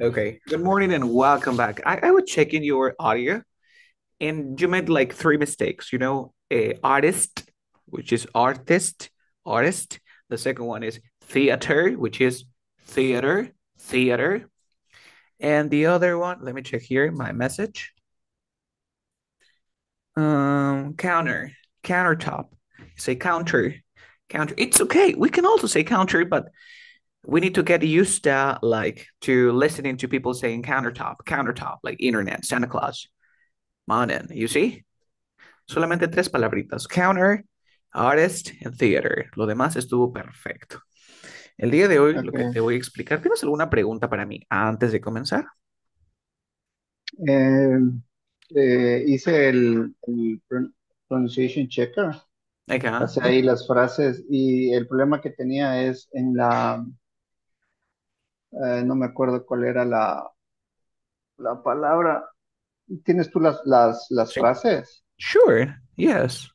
Okay. Good morning and welcome back. I, I check in your audio and you made like three mistakes, you know, a artist, which is artist, artist. The second one is theater, which is theater, theater. And the other one, let me check here my message. Um, counter, countertop. Say counter, counter. It's okay. We can also say counter, but we need to get used to like to listening to people saying countertop, countertop, like internet, Santa Claus, modern. You see? Solamente tres palabritas: counter, artist, and theater. Lo demás estuvo perfecto. El día de hoy lo que te voy a explicar. ¿Tienes alguna pregunta para mí antes de comenzar? Em, eh, hice el, pronunciation checker. ahí las frases y el problema que tenía es en la eh, no me acuerdo cuál era la, la palabra. ¿Tienes tú las, las, las frases? Sure, yes.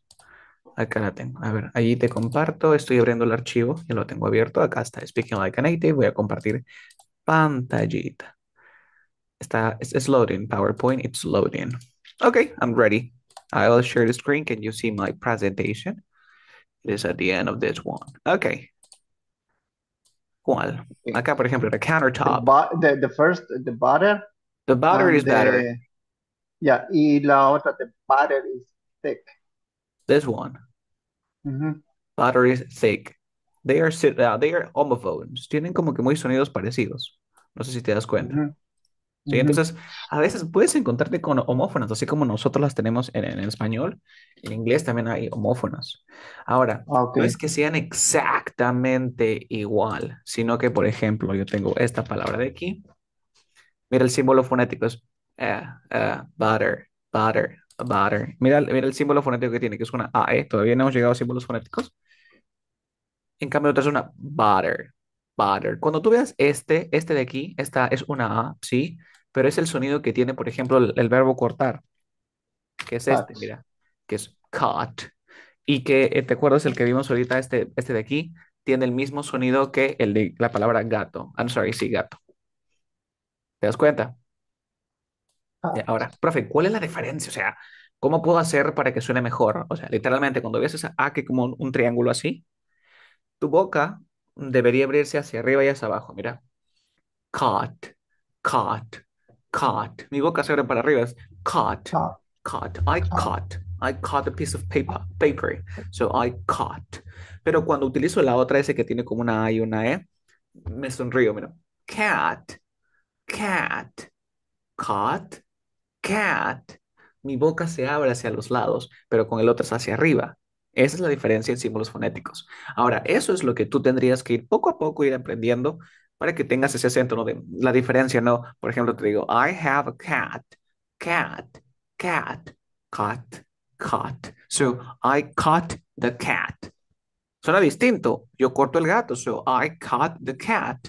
Acá la tengo. A ver, allí te comparto. Estoy abriendo el archivo. Ya lo tengo abierto. Acá está Speaking Like a Native. Voy a compartir pantallita. Está, it's, loading. PowerPoint, it's loading. Okay, I'm ready. I will share the screen. Can you see my presentation? It is at the end of this one. Okay, ¿Cuál? Eh, Acá, por ejemplo, the countertop. The, the, first, the butter. The butter is better. Yeah, y la otra, the butter is thick. This one. Mm-hmm. Butter is thick. They are, they are homophones. Tienen como que muy sonidos parecidos. No sé si te das cuenta. Mm-hmm. Entonces, a veces puedes encontrarte con homófonas, así como nosotros las tenemos en, español, en inglés también hay homófonas. Ahora, ah, no es que sean exactamente igual, sino que, por ejemplo, yo tengo esta palabra de aquí. Mira el símbolo fonético, es eh, eh, butter, butter, butter. Mira, mira el símbolo fonético que tiene, que es una a. E, todavía no hemos llegado a símbolos fonéticos. En cambio, otra es una butter, butter. Cuando tú veas este, este de aquí, esta es una A, ¿sí? pero es el sonido que tiene, por ejemplo, el, verbo cortar, que es este, mira, que es cut. Y que, eh, ¿te acuerdas el que vimos ahorita, este, este de aquí? Tiene el mismo sonido que el de la palabra gato. I'm sorry, sí, gato. ¿Te das cuenta? Ah. Ahora, profe, ¿cuál es la diferencia? O sea, ¿cómo puedo hacer para que suene mejor? O sea, literalmente, cuando ves esa A que como un, un triángulo así, tu boca debería abrirse hacia arriba y hacia abajo. Mira. Cut, cut, caught. Mi boca se abre para arriba. Es caught. Caught. I caught. I caught a piece of paper. paper. So I caught. Pero cuando utilizo la otra S que tiene como una A y una E, me sonrío. Mira. Cat. Cat. Caught. Cat. Mi boca se abre hacia los lados, pero con el otro es hacia arriba. Esa es la diferencia en símbolos fonéticos. Ahora, eso es lo que tú tendrías que ir poco a poco ir aprendiendo para que tengas ese acento, ¿no? De, la diferencia, ¿no? Por ejemplo, te digo, I have a cat, cat, cat, cat, cat. So, I cut the cat. Suena distinto. Yo corto el gato, so I cut the cat.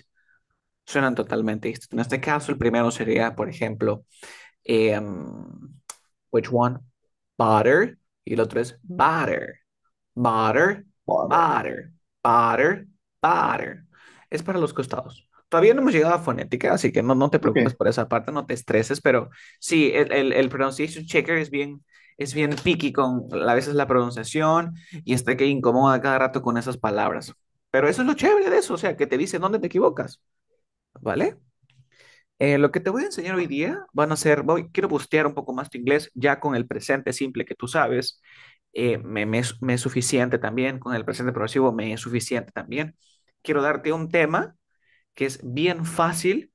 Suenan totalmente distintos. En este caso, el primero sería, por ejemplo, em, which one? Butter. Y el otro es Butter, butter, butter, butter. butter. Es para los costados. Todavía no hemos llegado a fonética, así que no, no te preocupes por esa parte, no te estreses, pero sí, el, el, el pronunciation checker es bien, es bien picky con a veces la pronunciación y está que incomoda cada rato con esas palabras. Pero eso es lo chévere de eso, o sea, que te dice dónde te equivocas, ¿vale? Eh, lo que te voy a enseñar hoy día van a ser, voy, quiero bustear un poco más tu inglés ya con el presente simple que tú sabes. Eh, me, me, me es suficiente también, con el presente progresivo me es suficiente también. Quiero darte un tema que es bien fácil.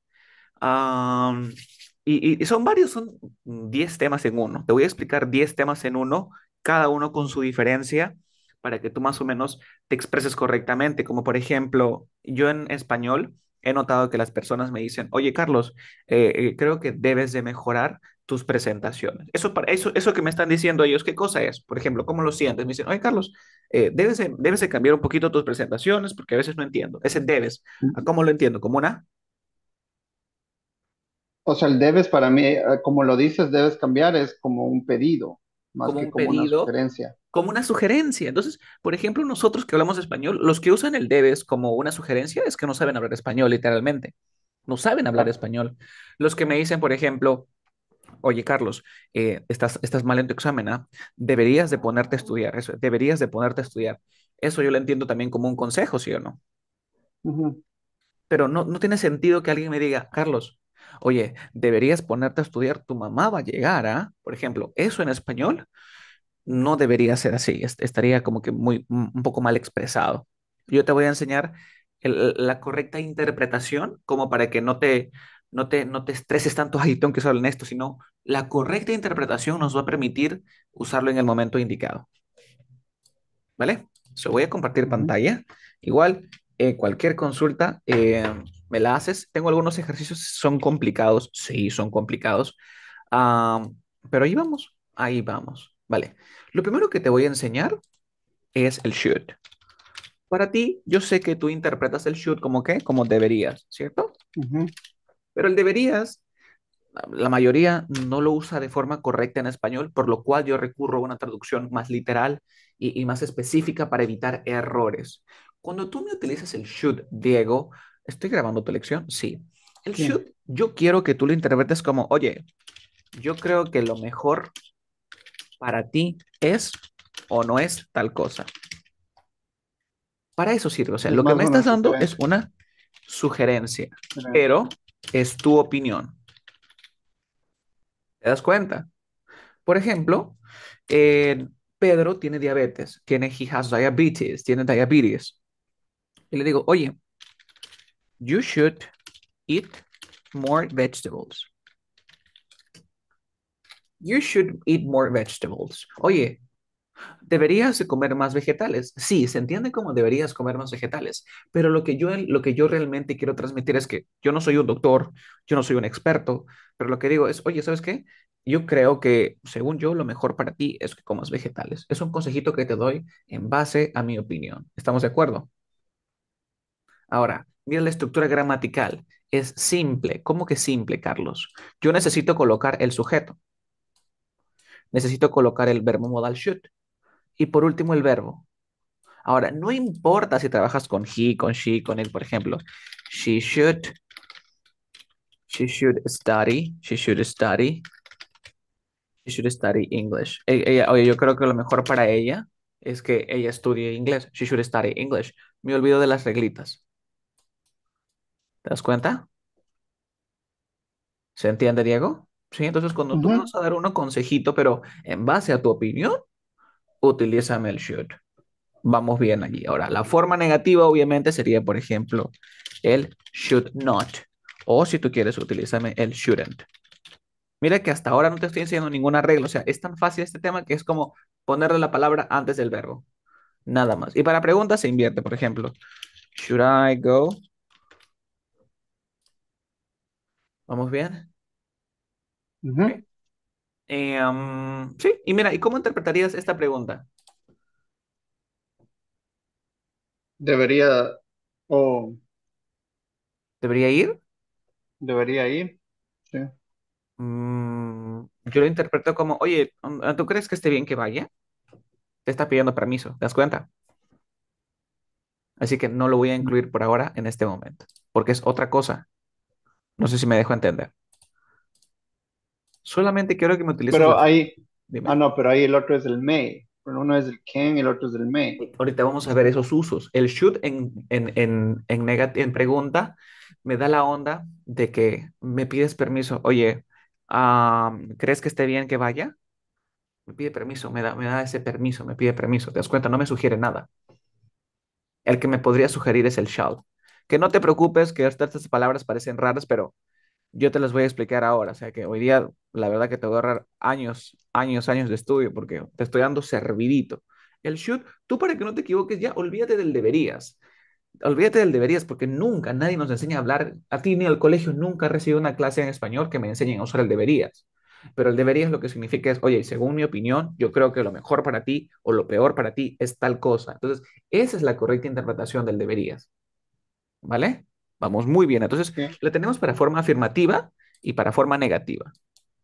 y, son varios, son 10 temas en uno. Te voy a explicar 10 temas en uno, cada uno con su diferencia, para que tú más o menos te expreses correctamente. Como por ejemplo, yo en español he notado que las personas me dicen, oye Carlos, eh, eh, creo que debes de mejorar tus presentaciones. Eso, para, eso, eso que me están diciendo ellos, ¿qué cosa es? Por ejemplo, ¿cómo lo sientes? Me dicen, oye, Carlos, eh, debes, de cambiar un poquito tus presentaciones porque a veces no entiendo. Ese debes, cómo lo entiendo? ¿Como una? O sea, el debes para mí, eh, como lo dices, debes cambiar, es como un pedido, más que como una sugerencia. Como una sugerencia. Entonces, por ejemplo, nosotros que hablamos español, los que usan el debes como una sugerencia es que no saben hablar español, literalmente. No saben hablar español. Los que me dicen, por ejemplo, oye Carlos, eh, estás, mal en tu examen, ¿ah? Deberías de ponerte a estudiar, eso, deberías de ponerte a estudiar. Eso yo lo entiendo también como un consejo, ¿sí o no? Pero no, tiene sentido que alguien me diga, Carlos, oye, deberías ponerte a estudiar, tu mamá va a llegar, ¿ah? Por ejemplo, eso en español no debería ser así, estaría como que muy, un poco mal expresado. Yo te voy a enseñar la correcta interpretación como para que no te, no te, no te estreses tanto, ahí, tengo que en esto, sino la correcta interpretación nos va a permitir usarlo en el momento indicado. ¿Vale? Se voy a compartir pantalla. Igual, en eh, cualquier consulta eh, me la haces. Tengo algunos ejercicios, son complicados, sí, son complicados, pero ahí vamos, ahí vamos. Vale, lo primero que te voy a enseñar es el shoot. Para ti, yo sé que tú interpretas el shoot como que, como deberías, ¿cierto? Uh pero el deberías, la mayoría no lo usa de forma correcta en español, por lo cual yo recurro a una traducción más literal y, más específica para evitar errores. Cuando tú me utilizas el should, Diego, ¿estoy grabando tu lección? Sí. El should, yo quiero que tú lo interpretes como, oye, yo creo que lo mejor para ti es o no es tal cosa. Para eso sirve. O sea, lo que me estás dando es una sugerencia, pero es tu opinión. ¿Te das cuenta? Por ejemplo, eh, Pedro tiene diabetes, tiene he has diabetes, tiene diabetes. Y le digo, oye, you should eat more vegetables. You should eat more vegetables. Oye, Deberías comer más vegetales. Sí, se entiende como deberías comer más vegetales, pero lo que yo, lo que yo realmente quiero transmitir es que yo no soy un doctor, yo no soy un experto, pero lo que digo es, oye, ¿sabes qué? Yo creo que, según yo, lo mejor para ti es que comas vegetales. Es un consejito que te doy en base a mi opinión. ¿Estamos de acuerdo? Ahora, mira la estructura gramatical. Es simple. ¿Cómo que simple, Carlos? Yo necesito colocar el sujeto. Necesito colocar el verbo modal should y por último, el verbo. Ahora, no importa si trabajas con he, con she, con él por ejemplo. She should. She should study. She should study. She should study English. E, oye, yo creo que lo mejor para ella es que ella estudie inglés. She should study English. Me olvido de las reglitas. ¿Te das cuenta? ¿Se entiende, Diego? Sí, entonces cuando tú vas a dar uno consejito, pero en base a tu opinión, utilízame el should. Vamos bien allí. Ahora, la forma negativa obviamente sería, por ejemplo, el should not. O si tú quieres, utilízame el shouldn't. Mira que hasta ahora no te estoy enseñando ninguna regla. O sea, es tan fácil este tema que es como ponerle la palabra antes del verbo. Nada más. Y para preguntas se invierte, por ejemplo. Should I go? ¿Vamos bien? Eh, sí, y mira, ¿y cómo interpretarías esta pregunta? Debería, ¿Debería ir? debería ir. Mm, yo lo interpreto como, oye, mm, ¿tú crees que esté bien que vaya? Te está pidiendo permiso, ¿te das cuenta? Así que no lo voy a incluir por ahora en este momento, porque es otra cosa. No sé si me dejo entender. Solamente quiero que me utilices. Pero ahí. Ah, no, pero ahí el otro es el may. Uno es el can y el otro es el may. Ahorita vamos a ver esos usos. El should en, en, en, en, en pregunta me da la onda de que me pides permiso. Oye, ¿crees que esté bien que vaya? Me pide permiso, me da, me da ese permiso, me pide permiso. ¿Te das cuenta? No me sugiere nada. El que me podría sugerir es el shout. Que no te preocupes, que estas palabras parecen raras, pero yo te las voy a explicar ahora. O sea que hoy día, la verdad que te voy a ahorrar años, años, años de estudio porque te estoy dando servidito. El should, tú para que no te equivoques ya, olvídate del deberías. Olvídate del deberías porque nunca nadie nos enseña a hablar. A ti ni al colegio nunca he recibido una clase en español que me enseñen a usar el deberías. Pero el deberías lo que significa es, oye, según mi opinión, yo creo que lo mejor para ti o lo peor para ti es tal cosa. Entonces, esa es la correcta interpretación del deberías. ¿Vale? Vamos muy bien. Entonces, la tenemos para forma afirmativa y para forma negativa.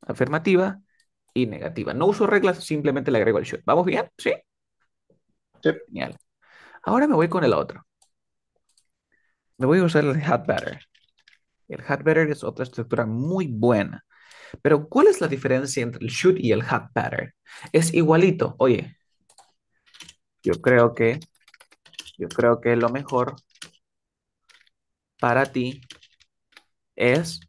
Afirmativa y negativa. No uso reglas, simplemente le agrego el should. ¿Vamos bien? ¿Sí? sí. Genial. Ahora me voy con el otro. Me voy a usar el hat better. El hat better es otra estructura muy buena. Pero, ¿cuál es la diferencia entre el should y el hat better? Es igualito. Oye, yo creo que, yo creo que lo mejor para ti es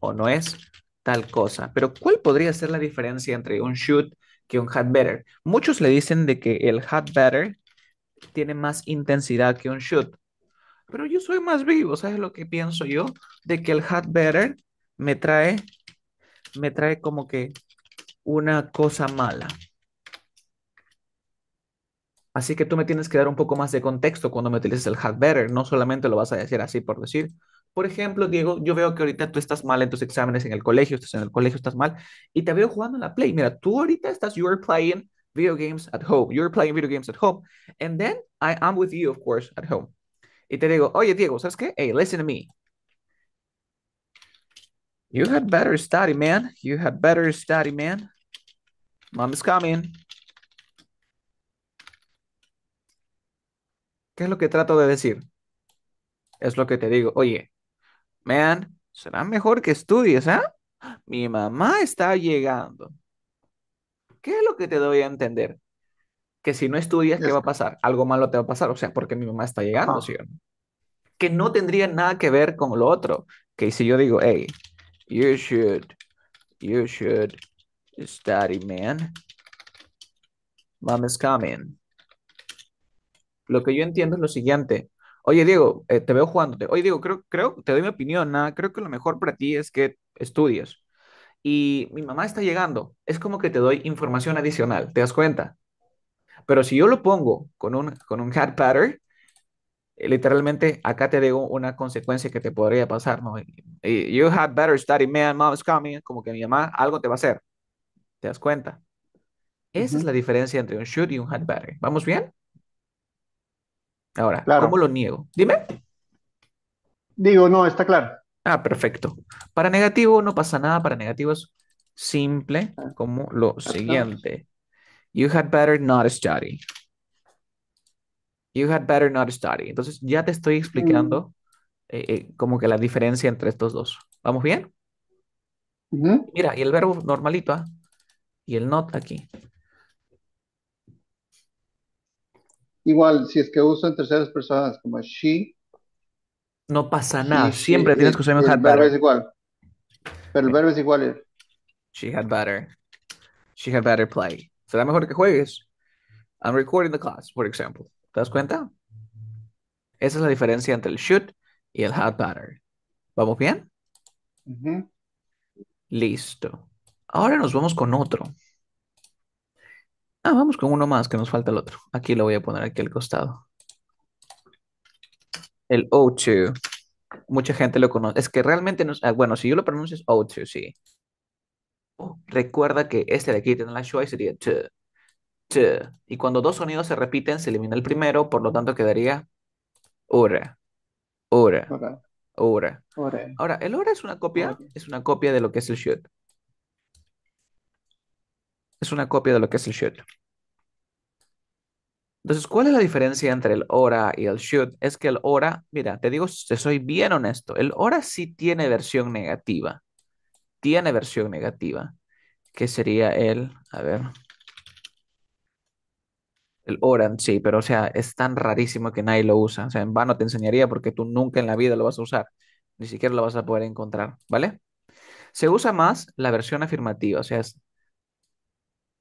o no es tal cosa. Pero ¿cuál podría ser la diferencia entre un shoot que un hat better? Muchos le dicen de que el hat better tiene más intensidad que un shoot. Pero yo soy más vivo, ¿sabes lo que pienso yo? De que el hat better me trae, me trae como que una cosa mala. Así que tú me tienes que dar un poco más de contexto cuando me utilices el had better, no solamente lo vas a decir así por decir. Por ejemplo, Diego, yo veo que ahorita tú estás mal en tus exámenes en el colegio, estás en el colegio, estás mal, y te veo jugando en la Play. Mira, tú ahorita estás, you are playing video games at home, you playing video games at home, and then I am with you, of course, at home. Y te digo, oye, Diego, ¿sabes qué? Hey, listen to me. You had better study, man. You had better study, man. Mom is coming. ¿Qué es lo que trato de decir? Es lo que te digo. Oye, man, será mejor que estudies, ¿eh? Mi mamá está llegando. ¿Qué es lo que te doy a entender? Que si no estudias, ¿qué va a pasar? Algo malo te va a pasar. O sea, porque mi mamá está llegando, Que no tendría nada que ver con lo otro. Que si yo digo, hey, you should, you should study, man. Mom is coming lo que yo entiendo es lo siguiente. Oye, Diego, eh, te veo jugándote. Oye, Diego, creo, creo, te doy mi opinión, ¿ah? creo que lo mejor para ti es que estudies. Y mi mamá está llegando. Es como que te doy información adicional, ¿te das cuenta? Pero si yo lo pongo con un, con un hat batter, eh, literalmente acá te digo una consecuencia que te podría pasar, ¿no? You had better study, man, mom's coming, como que mi mamá algo te va a hacer. ¿Te das cuenta? Esa es la diferencia entre un shoot y un hard batter. ¿Vamos bien? Ahora, ¿cómo lo niego? Dime. Digo, no, está claro. Ah, perfecto. Para negativo no pasa nada, para negativo es simple ah. como lo ah, siguiente. You had better not study. You had better not study. Entonces ya te estoy explicando mm. eh, eh, como que la diferencia entre estos dos. ¿Vamos bien? Mira, y el verbo normalito, ¿ah? Y el not aquí. Igual, si es que uso en terceras personas como she. No pasa nada. Siempre tienes que usar el, verbo igual. Pero el verbo es igual. Eh. She had better. She had better play. Será mejor que juegues. I'm recording the class, por ejemplo. ¿Te das cuenta? Esa es la diferencia entre el shoot y el had better. ¿Vamos bien? Listo. Ahora nos vamos con otro. Ah, vamos con uno más, que nos falta el otro. Aquí lo voy a poner aquí al costado. El O2. Mucha gente lo conoce. Es que realmente no... Ah, bueno, si yo lo pronuncio es O2, sí. Oh, recuerda que este de aquí tiene la choice sería T. T. Y cuando dos sonidos se repiten, se elimina el primero, por lo tanto quedaría ora. Ora. Ora. Ahora, el ora es una copia, es una copia de lo que es el shoot es una copia de lo que es el should. Entonces, ¿cuál es la diferencia entre el ora y el should? Es que el ora, mira, te digo, te soy bien honesto, el ora sí tiene versión negativa. Tiene versión negativa, que sería el, a ver, el Oran, sí, pero o sea, es tan rarísimo que nadie lo usa. O sea, en vano te enseñaría porque tú nunca en la vida lo vas a usar. Ni siquiera lo vas a poder encontrar, ¿vale? Se usa más la versión afirmativa, o sea, es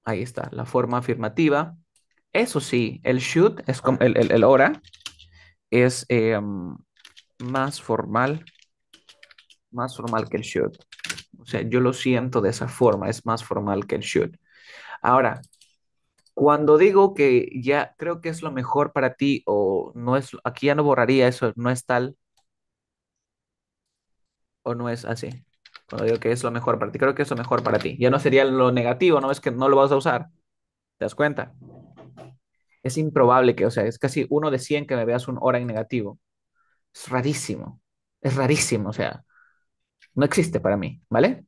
Ahí está, la forma afirmativa. Eso sí, el should, es como el, el, hora, es em, más formal, más formal que el should. O sea, yo lo siento de esa forma, es más formal que el should. Ahora, cuando digo que ya creo que es lo mejor para ti o no es, aquí ya no borraría eso, no es tal o no es así cuando digo que es lo mejor para ti, creo que es lo mejor para ti. Ya no sería lo negativo, no es que no lo vas a usar. ¿Te das cuenta? Es improbable que, o sea, es casi uno de 100 que me veas un hora en negativo. Es rarísimo, es rarísimo, o sea, no existe para mí, ¿vale?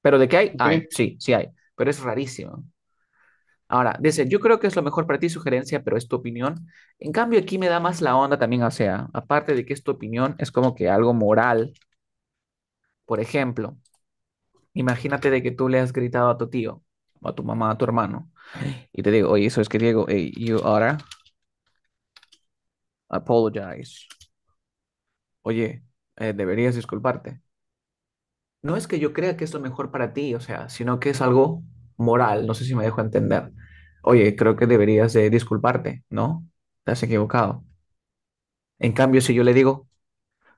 Pero de qué hay, sí, sí hay, pero es rarísimo. Ahora, dice, yo creo que es lo mejor para ti, sugerencia, pero es tu opinión. En cambio, aquí me da más la onda también, o sea, aparte de que es tu opinión, es como que algo moral, por ejemplo, imagínate de que tú le has gritado a tu tío, a tu mamá, a tu hermano, y te digo, oye, eso es que Diego, hey, you are apologize. Oye, eh, deberías disculparte. No es que yo crea que esto es mejor para ti, o sea, sino que es algo moral, no sé si me dejo entender. Oye, creo que deberías de disculparte, ¿no? Te has equivocado. En cambio, si yo le digo,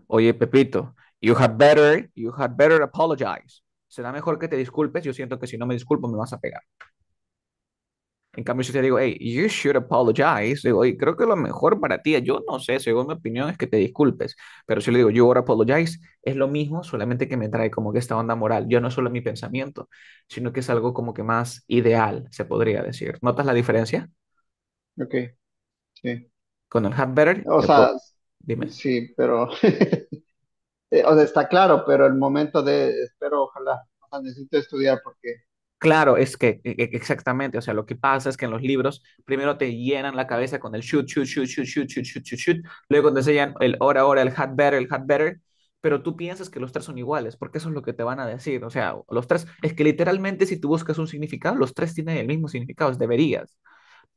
oye, Pepito, You had better, you had better apologize. Será mejor que te disculpes. Yo siento que si no me disculpo me vas a pegar. En cambio, si te digo, hey, you should apologize, digo, hey, creo que lo mejor para ti, yo no sé, según mi opinión, es que te disculpes. Pero si le digo, you ought apologize, es lo mismo, solamente que me trae como que esta onda moral. Yo no solo mi pensamiento, sino que es algo como que más ideal, se podría decir. ¿Notas la diferencia? Ok, sí. Con el had better. O sea, dime. Sí, pero Eh, o sea, está claro, pero el momento de, espero, ojalá, o necesito estudiar porque... Claro, es que e, e, exactamente, o sea, lo que pasa es que en los libros primero te llenan la cabeza con el shoot, shoot, shoot, shoot, shoot, shoot, shoot, shoot, shoot. luego te enseñan el ahora, ahora, el hat better, el hat better, pero tú piensas que los tres son iguales, porque eso es lo que te van a decir, o sea, los tres, es que literalmente si tú buscas un significado, los tres tienen el mismo significado, deberías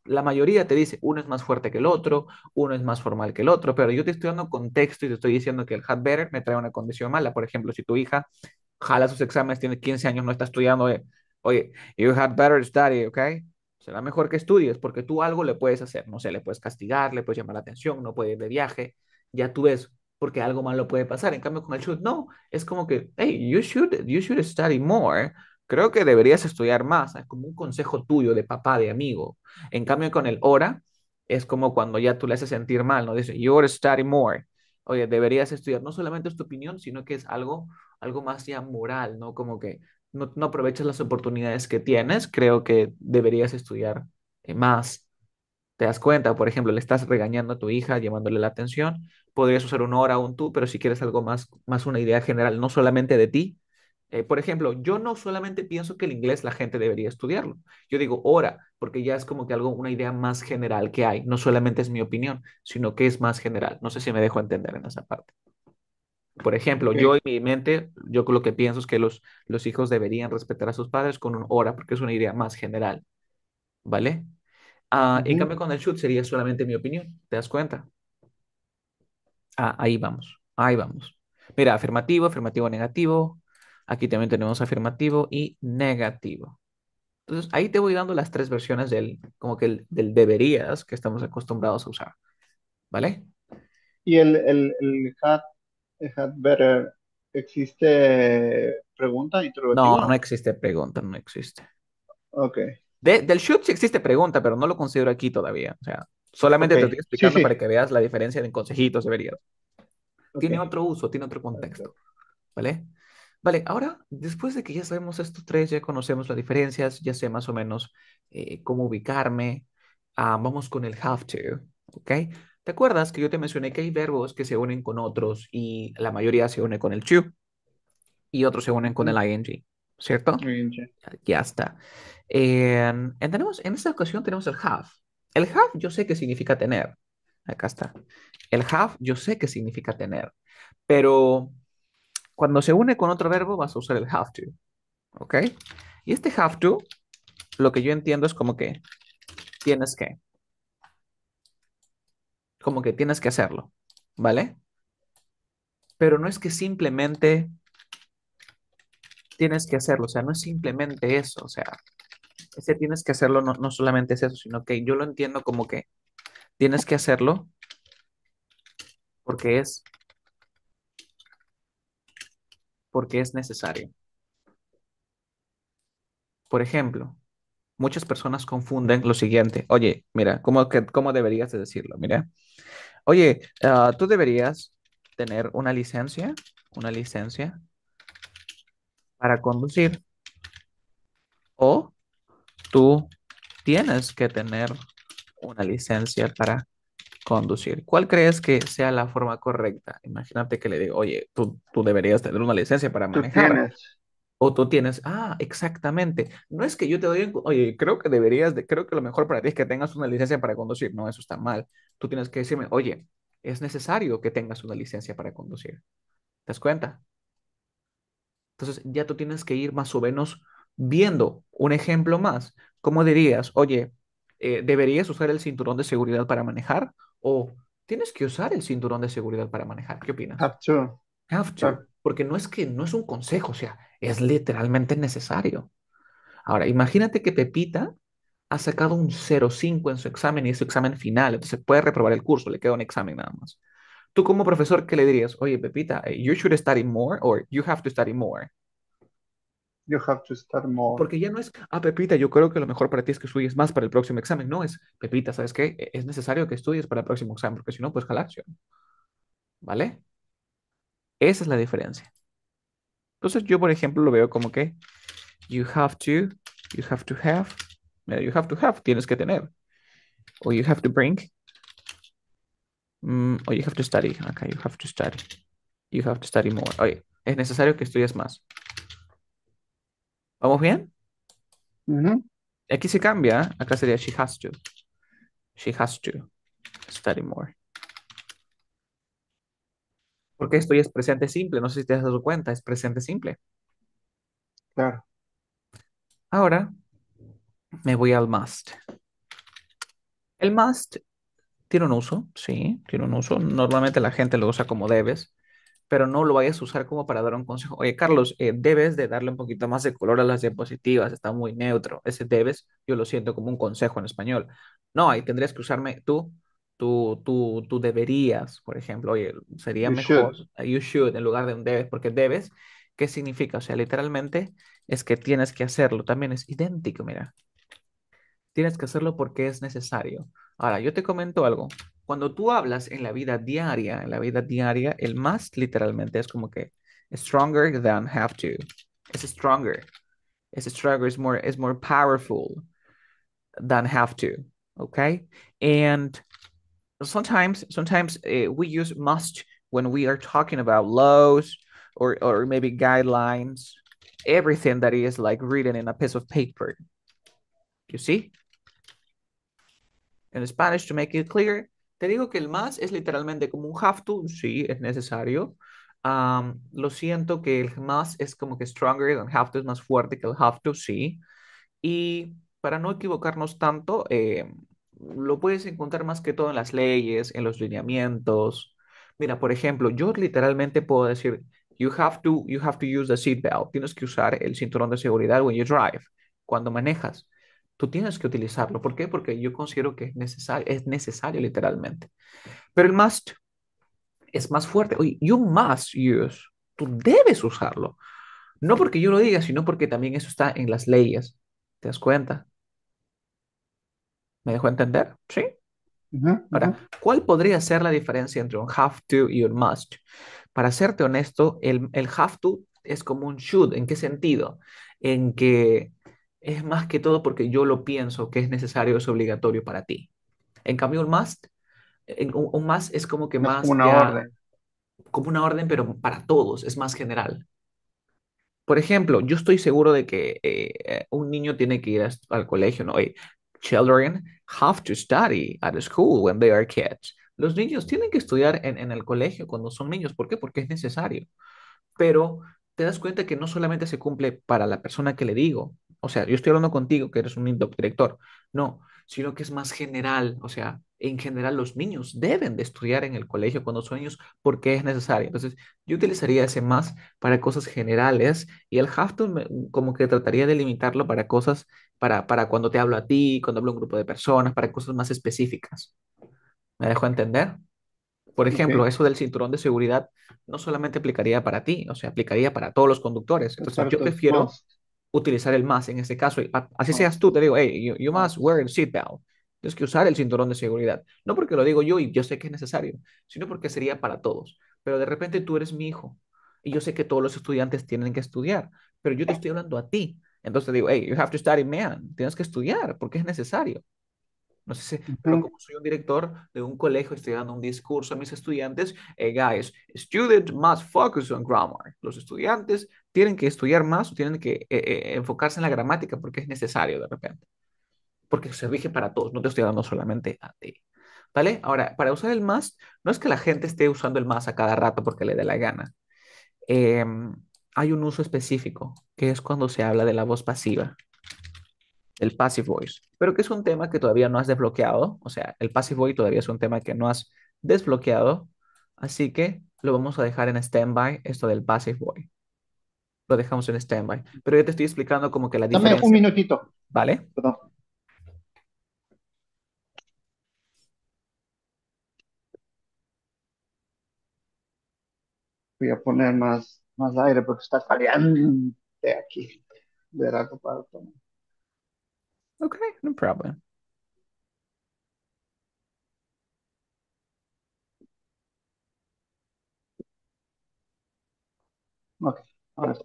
la mayoría te dice, uno es más fuerte que el otro, uno es más formal que el otro, pero yo te estoy dando contexto y te estoy diciendo que el had better me trae una condición mala. Por ejemplo, si tu hija jala sus exámenes, tiene 15 años, no está estudiando, eh, oye, you had better study, ¿ok? Será mejor que estudies porque tú algo le puedes hacer, no sé, le puedes castigar, le puedes llamar la atención, no puede ir de viaje, ya tú ves, porque algo malo puede pasar. En cambio, con el should no, es como que, hey, you should, you should study more Creo que deberías estudiar más, es como un consejo tuyo de papá, de amigo. En cambio, con el hora, es como cuando ya tú le haces sentir mal, ¿no? Dice, you ought study more. Oye, deberías estudiar, no solamente es tu opinión, sino que es algo, algo más ya moral, ¿no? Como que no, aprovechas las oportunidades que tienes, creo que deberías estudiar eh, más. Te das cuenta, por ejemplo, le estás regañando a tu hija, llamándole la atención, podrías usar un hora o un tú, pero si quieres algo más, más una idea general, no solamente de ti, eh, por ejemplo, yo no solamente pienso que el inglés la gente debería estudiarlo. Yo digo hora, porque ya es como que algo, una idea más general que hay. No solamente es mi opinión, sino que es más general. No sé si me dejo entender en esa parte. Por ejemplo, yo en mi mente, yo lo que pienso es que los, los hijos deberían respetar a sus padres con un hora, porque es una idea más general. ¿Vale? Ah, en cambio, con el shoot sería solamente mi opinión. ¿Te das cuenta? Ah, ahí vamos. Ahí vamos. Mira, afirmativo, afirmativo, negativo. Aquí también tenemos afirmativo y negativo. Entonces, ahí te voy dando las tres versiones del, como que del deberías que estamos acostumbrados a usar. ¿Vale? Y el, el, el had, better, ¿existe pregunta No, no existe pregunta, no existe. Ok. del shoot sí existe pregunta, pero no lo considero aquí todavía. O sea, solamente te estoy explicando para que veas la diferencia en consejitos, deberías. Tiene otro uso, tiene otro contexto. ¿Vale? Vale, ahora, después de que ya sabemos estos tres, ya conocemos las diferencias, ya sé más o menos eh, cómo ubicarme, ah, vamos con el have to, ¿ok? ¿Te acuerdas que yo te mencioné que hay verbos que se unen con otros y la mayoría se une con el to y otros se unen con el ing, ¿cierto? Ya, está. En, tenemos, en esta ocasión tenemos el have. El have yo sé que significa tener. Acá está. El have yo sé que significa tener. Pero cuando se une con otro verbo vas a usar el have to. ¿Ok? Y este have to, lo que yo entiendo es como que tienes que. Como que tienes que hacerlo. ¿Vale? Pero no es que simplemente tienes que hacerlo. O sea, no es simplemente eso. O sea, ese tienes que hacerlo no, no solamente es eso, sino que yo lo entiendo como que tienes que hacerlo porque es porque es necesario. Por ejemplo, muchas personas confunden lo siguiente. Oye, mira, ¿cómo, deberías de decirlo? Mira, oye, ah, tú deberías tener una licencia, una licencia para conducir. O tú tienes que tener una licencia para conducir. ¿Cuál crees que sea la forma correcta? Imagínate que le digo, oye, tú, tú deberías tener una licencia para manejar. O tú tienes, ah, exactamente. No es que yo te doy, oye, creo que deberías, de, creo que lo mejor para ti es que tengas una licencia para conducir. No, eso está mal. Tú tienes que decirme, oye, es necesario que tengas una licencia para conducir. ¿Te das cuenta? Entonces ya tú tienes que ir más o menos viendo un ejemplo más. ¿Cómo dirías, oye, eh, deberías usar el cinturón de seguridad para manejar o tienes que usar el cinturón de seguridad para manejar. ¿Qué opinas? Porque no es que no es un consejo, o sea, es literalmente necesario. Ahora, imagínate que Pepita ha sacado un 0,5 en su examen y es su examen final, entonces puede reprobar el curso, le queda un examen nada más. Tú como profesor, ¿qué le dirías? Oye, Pepita, eh, you should study more or you have to study more have to Porque ya no es, ah, Pepita, yo creo que lo mejor para ti es que estudies más para el próximo examen. No es, Pepita, ¿sabes qué? E-, es necesario que estudies para el próximo examen, porque si no, pues acción ¿Vale? Esa es la diferencia. Entonces yo, por ejemplo, lo veo como que you have to, you have to have, you have to have, tienes que tener. O you have to bring. Mm, o you have to study. okay, you have to study. You have to study more. Oye, es necesario que estudies más. ¿Vamos bien? Aquí se cambia, ¿eh? acá sería she has to. She has to study more. Porque esto ya es presente simple, no sé si te has dado cuenta, es presente simple. Claro. Ahora me voy al must. El must tiene un uso, sí, tiene un uso. Normalmente la gente lo usa como debes, pero no lo vayas a usar como para dar un consejo. Oye, Carlos, eh, debes de darle un poquito más de color a las diapositivas, está muy neutro. Ese debes, yo lo siento como un consejo en español. No, ahí tendrías que usarme tú, tú, tú, tú deberías, por ejemplo. Oye, sería mejor, eh, you should, en lugar de un debes, porque debes, ¿qué significa? O sea, literalmente es que tienes que hacerlo. También es idéntico, mira. Tienes que hacerlo porque es necesario. Ahora, yo te comento algo. cuando tú hablas en la vida diaria, en la vida diaria, el must literalmente es como que stronger than have to. Es stronger. Es stronger, es more, more powerful than have to. Okay. And sometimes, sometimes uh, we use must when we are talking about laws or, or maybe guidelines, everything that is like written in a piece of paper. You see? In Spanish, to make it clear, Te digo que el más es literalmente como un have to, sí, es necesario. lo siento que el más es como que stronger than have to, es más fuerte que el have to, sí. Y para no equivocarnos tanto, eh, lo puedes encontrar más que todo en las leyes, en los lineamientos. Mira, por ejemplo, yo literalmente puedo decir, you have to, you have to use the seatbelt. Tienes que usar el cinturón de seguridad when you drive, cuando manejas. Tú tienes que utilizarlo. ¿Por qué? Porque yo considero que es necesario, es necesario literalmente. Pero el must es más fuerte. you must use. Tú debes usarlo. No porque yo lo diga, sino porque también eso está en las leyes. ¿Te das cuenta? ¿Me dejó entender? ¿Sí? ¿cuál podría ser la diferencia entre un have to y un must? Para serte honesto, el, el have to es como un should. ¿En qué sentido? En que es más que todo porque yo lo pienso que es necesario, es obligatorio para ti. En cambio, un must, un, es como que más... Una orden. Como una orden, pero para todos, es más general. Por ejemplo, yo estoy seguro de que eh, un niño tiene que ir al colegio, ¿no? children have to study at school when they are kids. Los niños tienen que estudiar en, en el colegio cuando son niños. ¿Por qué? Porque es necesario. Pero te das cuenta que no solamente se cumple para la persona que le digo, o sea, yo estoy hablando contigo, que eres un director. No, sino que es más general. O sea, en general los niños deben de estudiar en el colegio cuando son niños porque es necesario. Entonces, yo utilizaría ese más para cosas generales y el have to como que trataría de limitarlo para cosas, para, para cuando te hablo a ti, cuando hablo a un grupo de personas, para cosas más específicas. ¿Me dejo entender? Por ejemplo, eso del cinturón de seguridad no solamente aplicaría para ti, o sea, aplicaría para todos los conductores. Entonces, yo prefiero utilizar el más en este caso. Ah, así seas tú, te digo, hey, you, ah. must wear a seatbelt. Tienes que usar el cinturón de seguridad. No porque lo digo yo y yo sé que es necesario, sino porque sería para todos. Pero de repente tú eres mi hijo y yo sé que todos los estudiantes tienen que estudiar, pero yo te estoy hablando a ti. Entonces te digo, hey, you have to study, man. Tienes que estudiar porque es necesario. No sé si, pero como soy un director de un colegio, estoy dando un discurso a mis estudiantes, hey guys, students must focus on grammar. Los estudiantes tienen que estudiar más o tienen que eh, eh, enfocarse en la gramática porque es necesario de repente. Porque se rige para todos, no te estoy dando solamente a ti. ¿Vale? Ahora, para usar el más, no es que la gente esté usando el más a cada rato porque le dé la gana. Em, hay un uso específico, que es cuando se habla de la voz pasiva el Passive Voice, pero que es un tema que todavía no has desbloqueado, o sea, el Passive Voice todavía es un tema que no has desbloqueado, así que lo vamos a dejar en standby, esto del Passive Voice. Lo dejamos en standby, pero yo te estoy explicando como que la diferencia. Dame un minutito. ¿Vale? Perdón. Voy a poner más, más aire porque está caliente aquí. Verá para Okay, no problem. Ok, ahora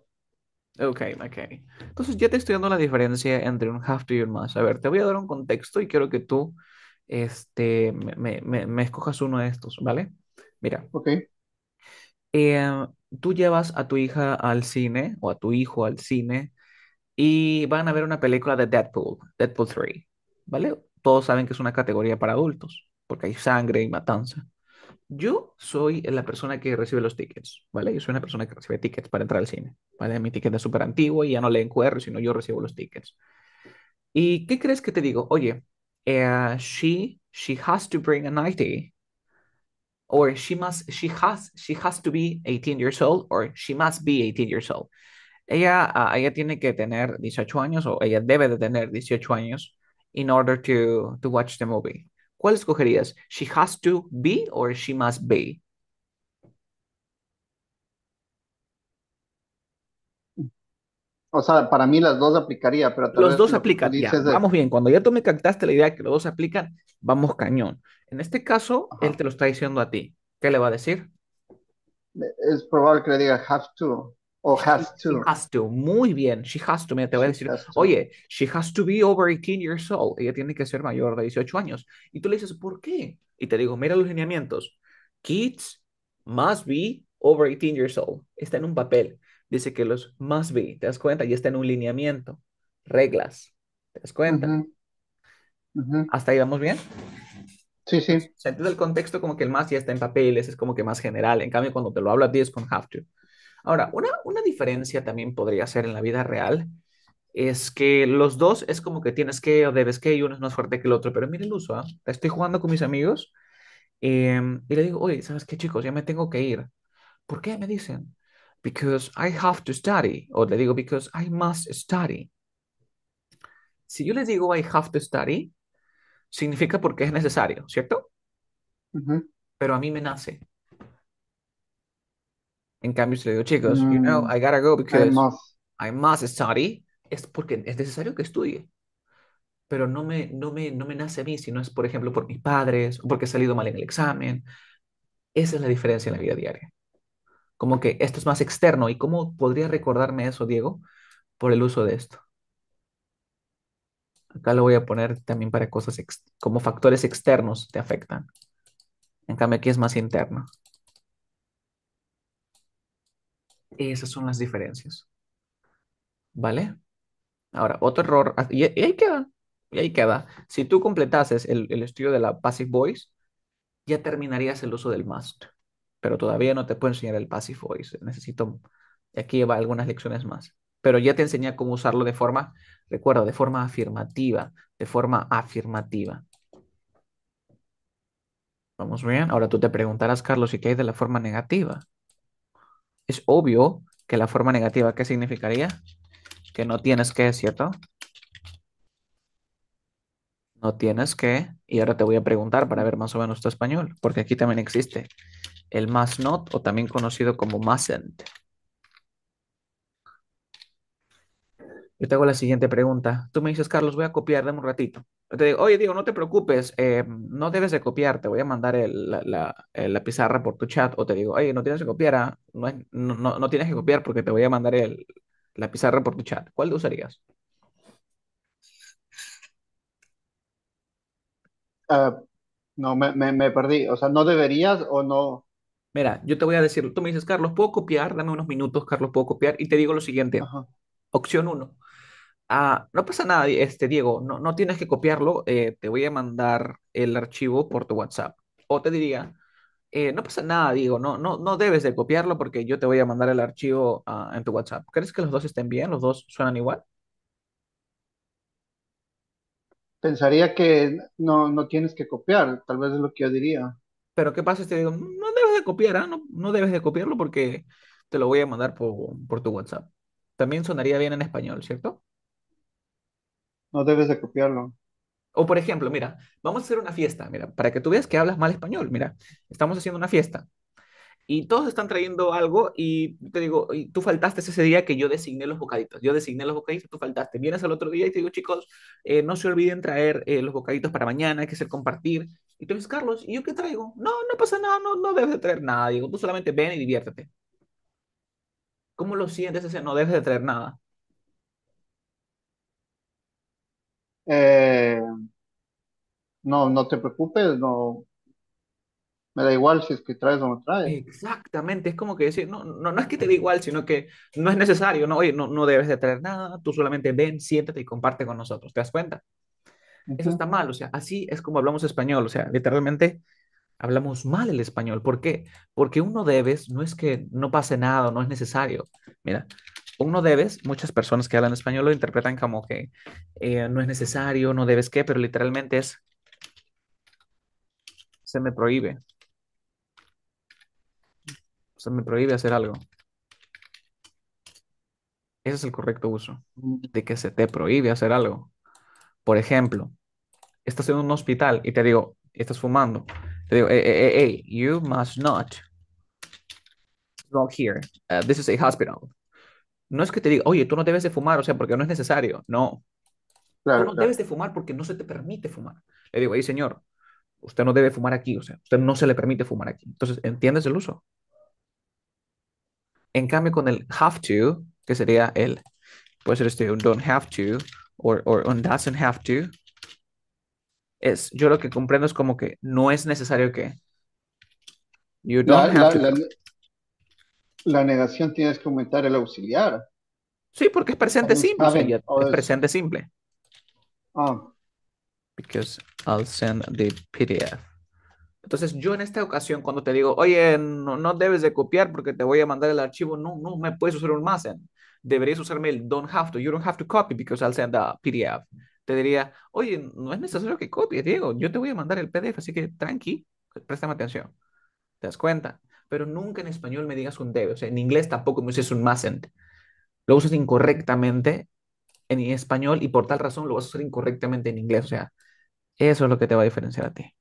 Okay, Ok, Entonces ya te estoy dando la diferencia entre un have to y un must. A ver, te voy a dar un contexto y quiero que tú este, me, escojas uno de estos, ¿vale? Mira, Ok, eh, tú llevas a tu hija al cine o a tu hijo al cine y van a ver una película de Deadpool, Deadpool 3, ¿vale? Todos saben que es una categoría para adultos, porque hay sangre y matanza. Yo soy la persona que recibe los tickets, ¿vale? Yo soy una persona que recibe tickets para entrar al cine, ¿vale? Mi ticket es súper antiguo y ya no leen QR, sino yo recibo los tickets. ¿Y qué crees que te digo? Oye, eh, she, she has to bring a ID, or she must, she has, she has to be 18 years old, or she must be 18 years old. Ah, ella, tiene que tener 18 años o ella debe de tener 18 años in order to, watch the movie. ¿Cuál escogerías? ¿She has to be or she must be? O sea, para mí las dos aplicaría, pero los dos aplican. Vamos bien, cuando ya tú me captaste la idea que los dos aplican, vamos cañón. En este caso, él te lo está diciendo a ti. ¿Qué le va a decir? Es probable que le diga have to. O has to. has to. Muy bien. She has to. Mira, te voy a decir, oye, she has to be over 18 years old. Ella tiene que ser mayor de 18 años. Y tú le dices, ¿por qué? Y te digo, mira los lineamientos. Kids must be over 18 years old. Está en un papel. Dice que los must be. ¿Te das cuenta? Y está en un lineamiento. Reglas. ¿Te das cuenta? ¿Hasta ahí vamos bien? Sí, sí. el contexto como que el más ya está en papeles, es como que más general. En cambio, cuando te lo hablas a con have to. Ahora, una, diferencia también podría ser en la vida real, es que los dos es como que tienes que o debes que y uno es más fuerte que el otro, pero miren, el uso, ¿ah? estoy jugando con mis amigos em, y le digo, oye, ¿sabes qué chicos? Ya me tengo que ir. ¿Por qué? Me dicen, because I have to study, o le digo, because I must study. Si yo le digo I have to study, significa porque es necesario, ¿cierto? Pero a mí me nace. En cambio, si le digo, chicos, you know, mm, I gotta go because I must. study, es porque es necesario que estudie pero no me, no me, no me nace a mí, sino es, por ejemplo, por mis padres, o porque he salido mal en el examen. Esa es la diferencia en la vida diaria. Como que esto es más externo. ¿Y cómo podría recordarme eso, Diego? Por el uso de esto. Acá lo voy a poner también para cosas como factores externos te afectan. En cambio, aquí es más interno. Esas son las diferencias. ¿Vale? Ahora, otro error, ah, y, ahí queda, Si tú completases el, estudio de la passive voice, ya terminarías el uso del must, pero todavía no te puedo enseñar el passive voice. Necesito, aquí lleva algunas lecciones más, pero ya te enseñé cómo usarlo de forma, recuerda, de forma afirmativa, de forma afirmativa. Vamos bien, ahora tú te preguntarás, Carlos, ¿y qué hay de la forma negativa? es obvio que la forma negativa, ¿qué significaría? Que no tienes que, ¿cierto? No tienes que, y ahora te voy a preguntar para ver más o menos tu español, porque aquí también existe el más not o también conocido como mustn't. Yo te hago la siguiente pregunta. Tú me dices, Carlos, voy a copiar, dame un ratito. Yo te digo, oye, digo no te preocupes, eh, no debes de copiar, te voy a mandar eh, la, pizarra por tu chat. O te digo, oye, no tienes que copiar, ah, no, tienes que copiar porque te voy a mandar la pizarra por tu chat. ¿Cuál de usarías? Ah, no, me, perdí. O sea, ¿no deberías o no? Mira, yo te voy a decir, tú me dices, Carlos, ¿puedo copiar? Dame unos minutos, Carlos, ¿puedo copiar? Y te digo lo siguiente. Opción 1. Ah, no pasa nada, este, Diego, no, no tienes que copiarlo, eh, te voy a mandar el archivo por tu WhatsApp. O te diría, eh, no pasa nada, Diego, no, no, no debes de copiarlo porque yo te voy a mandar el archivo ah, en tu WhatsApp. ¿Crees que los dos estén bien? ¿Los dos suenan igual? Pensaría que no, no tienes que copiar, tal vez es lo que yo diría. Pero ¿qué pasa si te digo, no debes de copiar, ¿ah? No, no debes de copiarlo porque te lo voy a mandar por, por tu WhatsApp. También sonaría bien en español, ¿cierto? No debes de copiarlo. O por ejemplo, mira, vamos a hacer una fiesta, mira, para que tú veas que hablas mal español, mira, estamos haciendo una fiesta y todos están trayendo algo y te digo, tú faltaste ese día que yo designé los bocaditos, yo designé los bocaditos, tú faltaste, vienes al otro día y te digo, chicos, eh, no se olviden traer eh, los bocaditos para mañana, hay que ser compartir. Y tú dices, Carlos, ¿y yo qué traigo? No, no pasa nada, no, no debes de traer nada, digo, tú solamente ven y diviértete. ¿Cómo lo sientes ese no debes de traer nada? Eh, no, no te preocupes, no, me da igual si es que traes o no traes. Exactamente, es como que decir, no, no, no es que te dé igual, sino que no es necesario, no, oye, no, no debes de traer nada, tú solamente ven, siéntate y comparte con nosotros, ¿te das cuenta? Eso está mal, o sea, así es como hablamos español, o sea, literalmente hablamos mal el español. ¿Por qué? Porque uno debes, no es que no pase nada, no es necesario. Mira, no debes, muchas personas que hablan español lo interpretan como que eh, no es necesario, no debes que pero literalmente es, se me prohíbe. Se me prohíbe hacer algo. Ese es el correcto uso, de que se te prohíbe hacer algo. Por ejemplo, estás en un hospital y te digo, estás fumando. Te digo, hey, you must not smoke here. Uh, this is a hospital no es que te diga, oye, tú no debes de fumar, o sea, porque no es necesario. No. Claro, tú no debes de fumar porque no se te permite fumar. Le digo, oye, señor, usted no debe fumar aquí, o sea, usted no se le permite fumar aquí. Entonces, ¿entiendes el uso? En cambio, con el have to, que sería el, puede ser este, un don't have to, or un doesn't have to, es, yo lo que comprendo es como que no es necesario que. You don't la negación tienes que aumentar el auxiliar. Sí, porque es presente simple. presente simple. Ah. Because I'll send the PDF. Entonces, yo en esta ocasión, cuando te digo, oye, no, debes de copiar porque te voy a mandar el archivo, no, no me puedes usar un másen. Deberías usarme el don't have to. You don't have to copy because I'll send the PDF. Te diría, oye, no es necesario que copies, Diego. Yo te voy a mandar el PDF, así que tranqui, préstame atención. ¿Te das cuenta? pero nunca en español me digas un debe. O sea, en inglés tampoco me uses un mustn't. Lo usas incorrectamente en español y por tal razón lo vas a usar incorrectamente en inglés. O sea, eso es lo que te va a diferenciar a ti.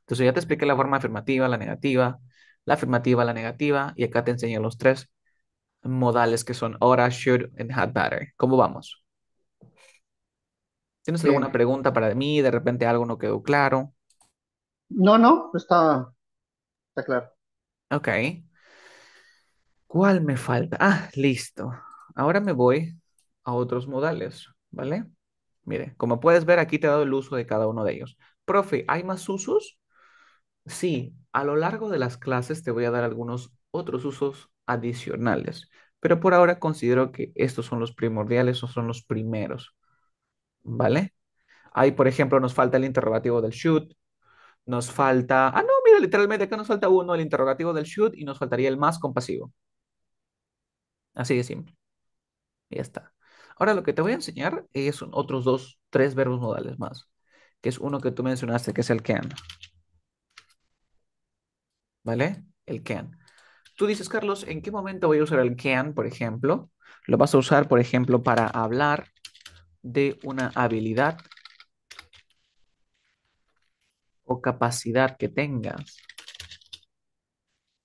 Entonces ya te expliqué la forma afirmativa, la negativa, la afirmativa, la negativa, y acá te enseño los tres modales que son ahora, should, and had better. ¿Cómo vamos? ¿Tienes alguna pregunta para mí? ¿De repente algo no quedó claro? No, no, está, Está claro. Ok. ¿Cuál me falta? Ah, listo. Ahora me voy a otros modales, ¿vale? Mire, como puedes ver, aquí te he dado el uso de cada uno de ellos. Profe, ¿hay más usos? Sí, a lo largo de las clases te voy a dar algunos otros usos adicionales, pero por ahora considero que estos son los primordiales o son los primeros, ¿vale? Ahí, por ejemplo, nos falta el interrogativo del shoot. Nos falta. Ah, no, mira, literalmente acá nos falta uno, el interrogativo del should, y nos faltaría el más compasivo. Así de simple. Ya está. Ahora lo que te voy a enseñar es otros dos, tres verbos modales más, que es uno que tú mencionaste, que es el can. ¿Vale? El can. Tú dices, Carlos, ¿en qué momento voy a usar el can, por ejemplo? Lo vas a usar, por ejemplo, para hablar de una habilidad o capacidad que tengas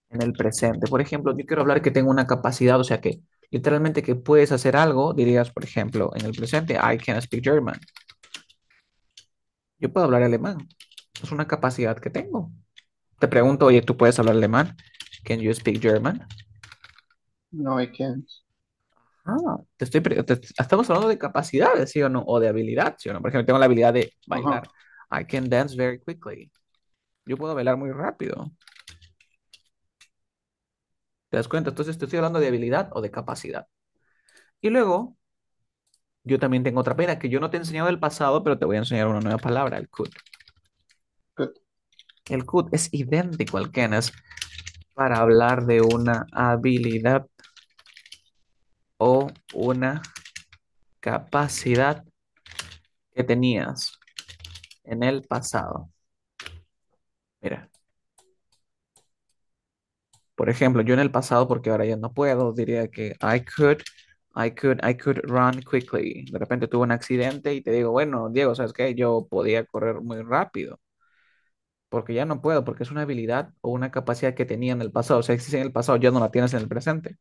en el presente. Por ejemplo, yo quiero hablar que tengo una capacidad, o sea que literalmente que puedes hacer algo, dirías, por ejemplo, en el presente, I can speak German. Yo puedo hablar alemán. Es una capacidad que tengo. Te pregunto, oye, ¿tú puedes hablar alemán? Can you speak German? No, I can't. Ah, te estoy, te, estamos hablando de capacidades, ¿sí o no? O de habilidad, ¿sí o no? Por ejemplo, tengo la habilidad de bailar. I can dance very quickly. Yo puedo bailar muy rápido. ¿Te das cuenta? Entonces estoy hablando de habilidad o de capacidad. Y luego, yo también tengo otra pena que yo no te he enseñado del pasado, pero te voy a enseñar una nueva palabra, el could. El could es idéntico al can es para hablar de una habilidad o una capacidad que tenías en el pasado. Mira, por ejemplo, yo en el pasado, porque ahora ya no puedo, diría que I could, I could, I could run quickly. De repente tuve un accidente y te digo, bueno, Diego, ¿sabes qué? Yo podía correr muy rápido, porque ya no puedo, porque es una habilidad o una capacidad que tenía en el pasado. O sea, existe en el pasado, ya no la tienes en el presente.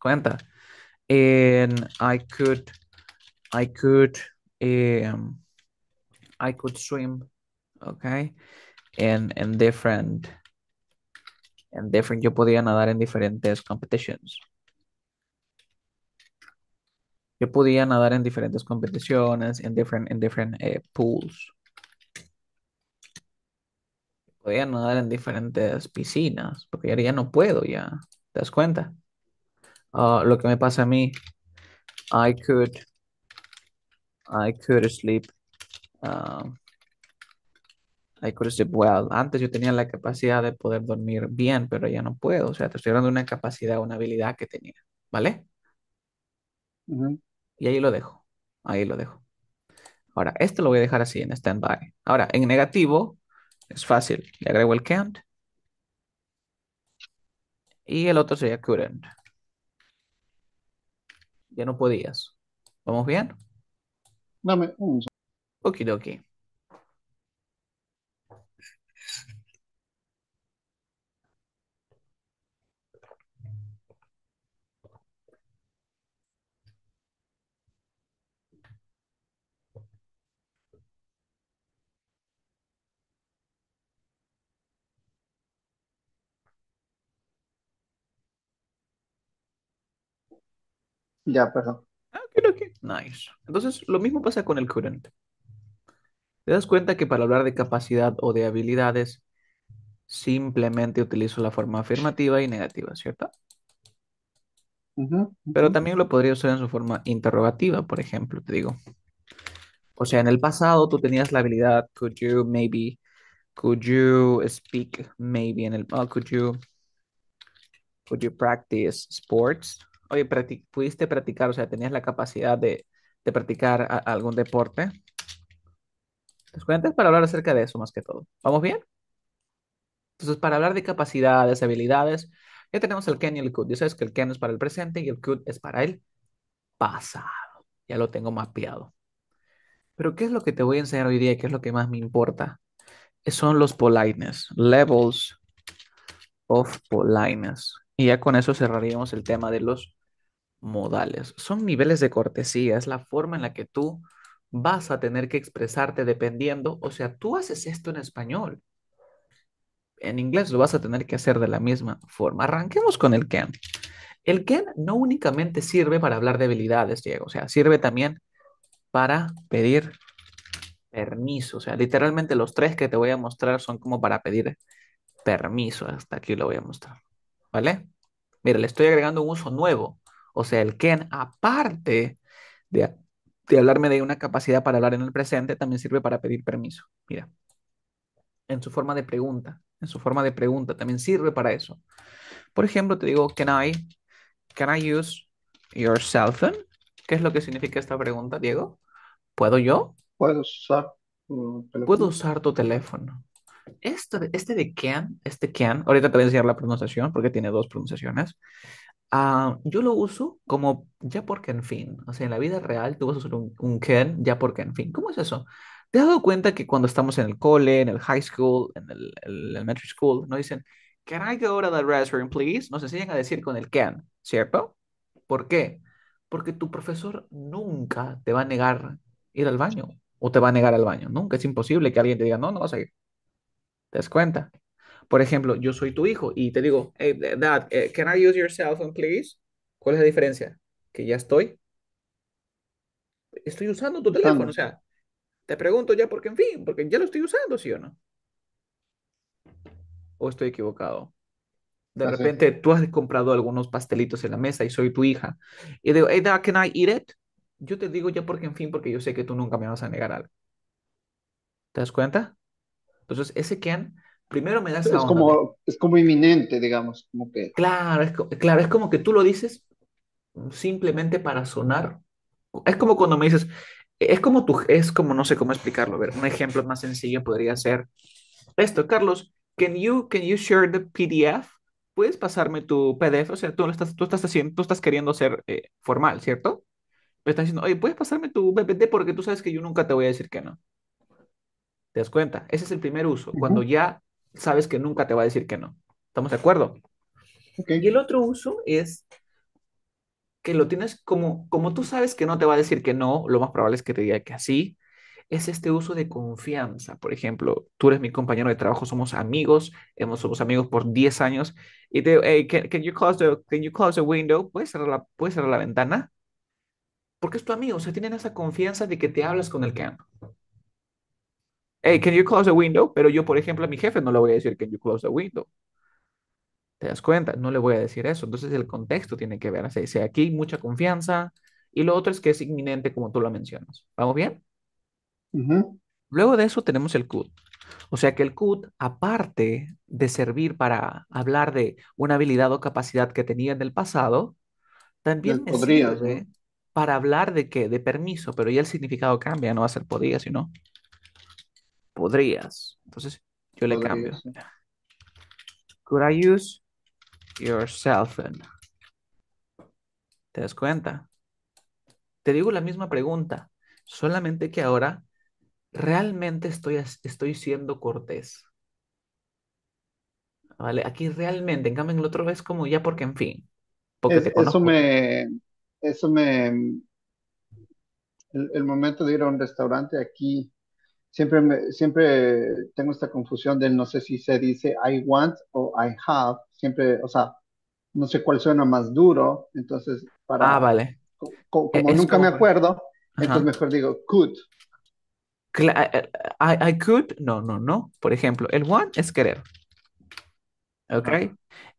Cuenta. En I could, I could, em, I could swim, okay, en, in different, en different, yo podía nadar en diferentes competitions. Yo podía nadar en diferentes competiciones, en different, en different eh, pools. Podía nadar en diferentes piscinas, porque ya, ya no puedo, ya. ¿Te das cuenta? Ah, lo que me pasa a mí, I could, I could sleep I could sleep well. Antes yo tenía la capacidad de poder dormir bien, pero ya no puedo. O sea, te estoy hablando una capacidad, una habilidad que tenía, ¿vale? Y ahí lo dejo, ahí lo dejo. Ahora, esto lo voy a dejar así en standby. Ahora, en negativo, es fácil. Le agrego el can't. Y el otro sería couldn't. Ya no podías. ¿Vamos bien? Dame un Okidoki. Ya, perdón. Ah, ok, Nice. Entonces, lo mismo pasa con el current. Te das cuenta que para hablar de capacidad o de habilidades, simplemente utilizo la forma afirmativa y negativa, ¿cierto? Pero también lo podría usar en su forma interrogativa, por ejemplo, te digo. O sea, en el pasado tú tenías la habilidad, could you maybe, could you speak maybe en el, oh, could you, could you practice sports? Oye, pudiste practicar, o sea, tenías la capacidad de, practicar algún deporte. Los para hablar acerca de eso más que todo. ¿Vamos bien? Entonces, para hablar de capacidades, habilidades, ya tenemos el can y el could. Ya sabes que el can es para el presente y el could es para el pasado. Ya lo tengo mapeado. Pero, ¿qué es lo que te voy a enseñar hoy día? y ¿Qué es lo que más me importa? Son los politeness, levels of politeness. Y ya con eso cerraríamos el tema de los modales. Son niveles de cortesía, es la forma en la que tú vas a tener que expresarte dependiendo, o sea, tú haces esto en español. En inglés lo vas a tener que hacer de la misma forma. Arranquemos con el can. El can no únicamente sirve para hablar de habilidades, Diego, o sea, sirve también para pedir permiso. O sea, literalmente los tres que te voy a mostrar son como para pedir permiso. Hasta aquí lo voy a mostrar. ¿Vale? Mira, le estoy agregando un uso nuevo. O sea, el can, aparte de de hablarme de una capacidad para hablar en el presente también sirve para pedir permiso. Mira, en su forma de pregunta, en su forma de pregunta también sirve para eso. Por ejemplo, te digo, can I, can I use your cell ¿Qué es lo que significa esta pregunta, Diego? ¿Puedo yo? Puedo usar. Tu Puedo usar tu teléfono. Esto, este de can, este can, ahorita te voy a enseñar la pronunciación porque tiene dos pronunciaciones. Ah, yo lo uso como ya porque en fin. O sea, en la vida real tú vas a usar un can ya porque en fin. ¿Cómo es eso? ¿Te has dado cuenta que cuando estamos en el cole, en el high school, en el, elementary school, no dicen, can I go to the restroom, please? Nos enseñan a decir con el can, ¿cierto? ¿Por qué? Porque tu profesor nunca te va a negar ir al baño o te va a negar al baño. Nunca es imposible que alguien te diga, no, no vas a ir. ¿Te das cuenta? Por ejemplo, yo soy tu hijo y te digo, hey, dad, eh, can I use your cell phone, please? ¿Cuál es la diferencia? Que ya estoy. Estoy usando tu teléfono, o sea, te pregunto ya porque, en fin, porque ya lo estoy usando, ¿sí o no? ¿O estoy equivocado? De repente tú has comprado algunos pastelitos en la mesa y soy tu hija. Y digo, hey, dad, can I eat it? Yo te digo ya porque, en fin, porque yo sé que tú nunca me vas a negar algo. ¿Te das cuenta? Entonces, ese can primero me das es Como, es como inminente, digamos. Como que... claro, es, claro, es como que tú lo dices simplemente para sonar. Es como cuando me dices, es como tú, es como, no sé cómo explicarlo. A ver, un ejemplo más sencillo podría ser esto, Carlos, can you, can you share the PDF? ¿Puedes pasarme tu PDF? O sea, tú, lo estás, tú, estás, haciendo, tú estás queriendo ser eh, formal, ¿cierto? Me estás diciendo, oye, ¿puedes pasarme tu PDF? Porque tú sabes que yo nunca te voy a decir que no. ¿Te das cuenta? Ese es el primer uso. Cuando ya sabes que nunca te va a decir que no. ¿Estamos de acuerdo? Y el otro uso es que lo tienes como, como tú sabes que no te va a decir que no, lo más probable es que te diga que sí, es este uso de confianza. Por ejemplo, tú eres mi compañero de trabajo, somos amigos, hemos, somos amigos por 10 años, y te hey, can, you close the, can you close the window? ¿Puedes cerrar, la, ventana? Porque es tu amigo, o sea, tienen esa confianza de que te hablas con el que campo hey, can you close the window? Pero yo, por ejemplo, a mi jefe no le voy a decir, can you close the window? ¿Te das cuenta? No le voy a decir eso. Entonces el contexto tiene que ver. Así, sea, aquí mucha confianza. Y lo otro es que es inminente, como tú lo mencionas. ¿Vamos bien? Luego de eso tenemos el CUT. O sea que el CUT, aparte de servir para hablar de una habilidad o capacidad que tenía en el pasado, también es podría, para hablar de qué, de permiso, pero ya el significado cambia, no va a ser podía, sino podrías. Entonces, yo le cambio. Could I use your cell ¿Te das cuenta? Te digo la misma pregunta, solamente que ahora realmente estoy, estoy siendo cortés. ¿Vale? Aquí realmente, en cambio en el otro es como ya porque en fin. eso me, eso me, el, momento de ir a un restaurante aquí siempre, siempre tengo esta confusión de no sé si se dice I want o I have, siempre, o sea, no sé cuál suena más duro, entonces para... Ah, vale. E, como nunca me acuerdo, entonces mejor digo could. Eh, eh, I, could, no, no, no. Por ejemplo, el want es querer. ¿Ok?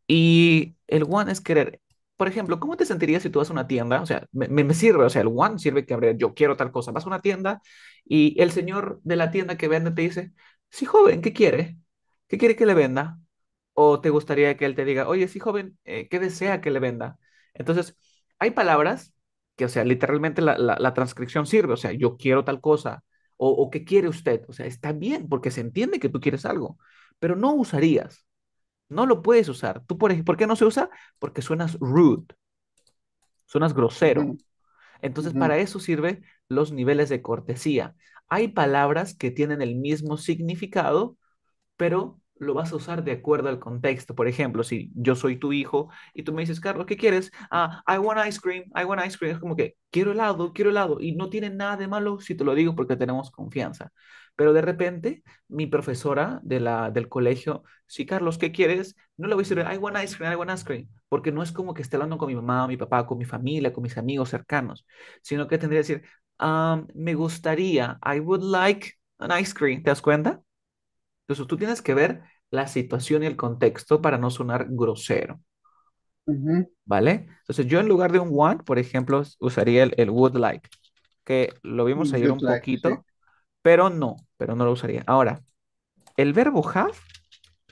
Y el want es querer por ejemplo, ¿cómo te sentirías si tú vas a una tienda? O sea, me, sirve, o sea, el one sirve que abre. yo quiero tal cosa. Vas a una tienda y el señor de la tienda que vende te dice, sí, joven, ¿qué quiere? ¿Qué quiere que le venda? ¿O te gustaría que él te diga, oye, sí, joven, eh, ¿qué desea que le venda? Entonces, hay palabras que, o sea, literalmente la, transcripción sirve, o sea, yo quiero tal cosa, o, o qué quiere usted, o sea, está bien, porque se entiende que tú quieres algo, pero no usarías. No lo puedes usar. ¿Tú por, por qué no se usa? Porque suenas rude, suenas grosero. Entonces, para eso sirven los niveles de cortesía. Hay palabras que tienen el mismo significado, pero lo vas a usar de acuerdo al contexto. Por ejemplo, si yo soy tu hijo y tú me dices, Carlos, ¿qué quieres? Ah, I want ice cream, I want ice cream. Es como que quiero helado, quiero helado. Y no tiene nada de malo si te lo digo porque tenemos confianza. Pero de repente, mi profesora de la, del colegio, sí, Carlos, ¿qué quieres? No le voy a decir, I want ice cream, I want ice cream, porque no es como que esté hablando con mi mamá, mi papá, con mi familia, con mis amigos cercanos, sino que tendría que decir, um, me gustaría, I would like an ice cream, ¿te das cuenta? Entonces tú tienes que ver la situación y el contexto para no sonar grosero. ¿Vale? Entonces yo en lugar de un want, por ejemplo, usaría el, would like, que lo vimos mm, ayer un poquito pero no, pero no lo usaría. Ahora, el verbo have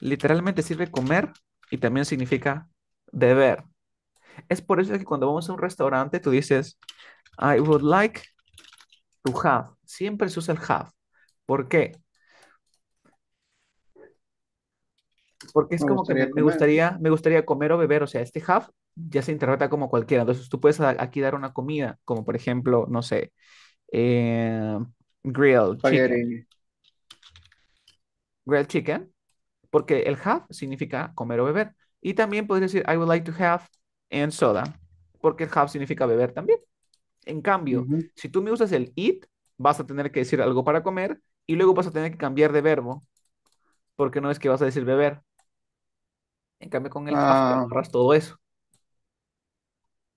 literalmente sirve comer y también significa beber. Es por eso que cuando vamos a un restaurante tú dices, I would like to have. Siempre se usa el have. ¿Por qué? Porque es como que me, gustaría, me gustaría comer o beber. O sea, este have ya se interpreta como cualquiera. Entonces tú puedes aquí dar una comida, como por ejemplo, no sé, eh, grilled chicken. Grilled chicken, porque el have significa comer o beber. Y también puedes decir I would like to have and soda, porque el have significa beber también. En cambio, si tú me usas el eat, vas a tener que decir algo para comer y luego vas a tener que cambiar de verbo, porque no es que vas a decir beber. En cambio, con el have ahorras todo eso.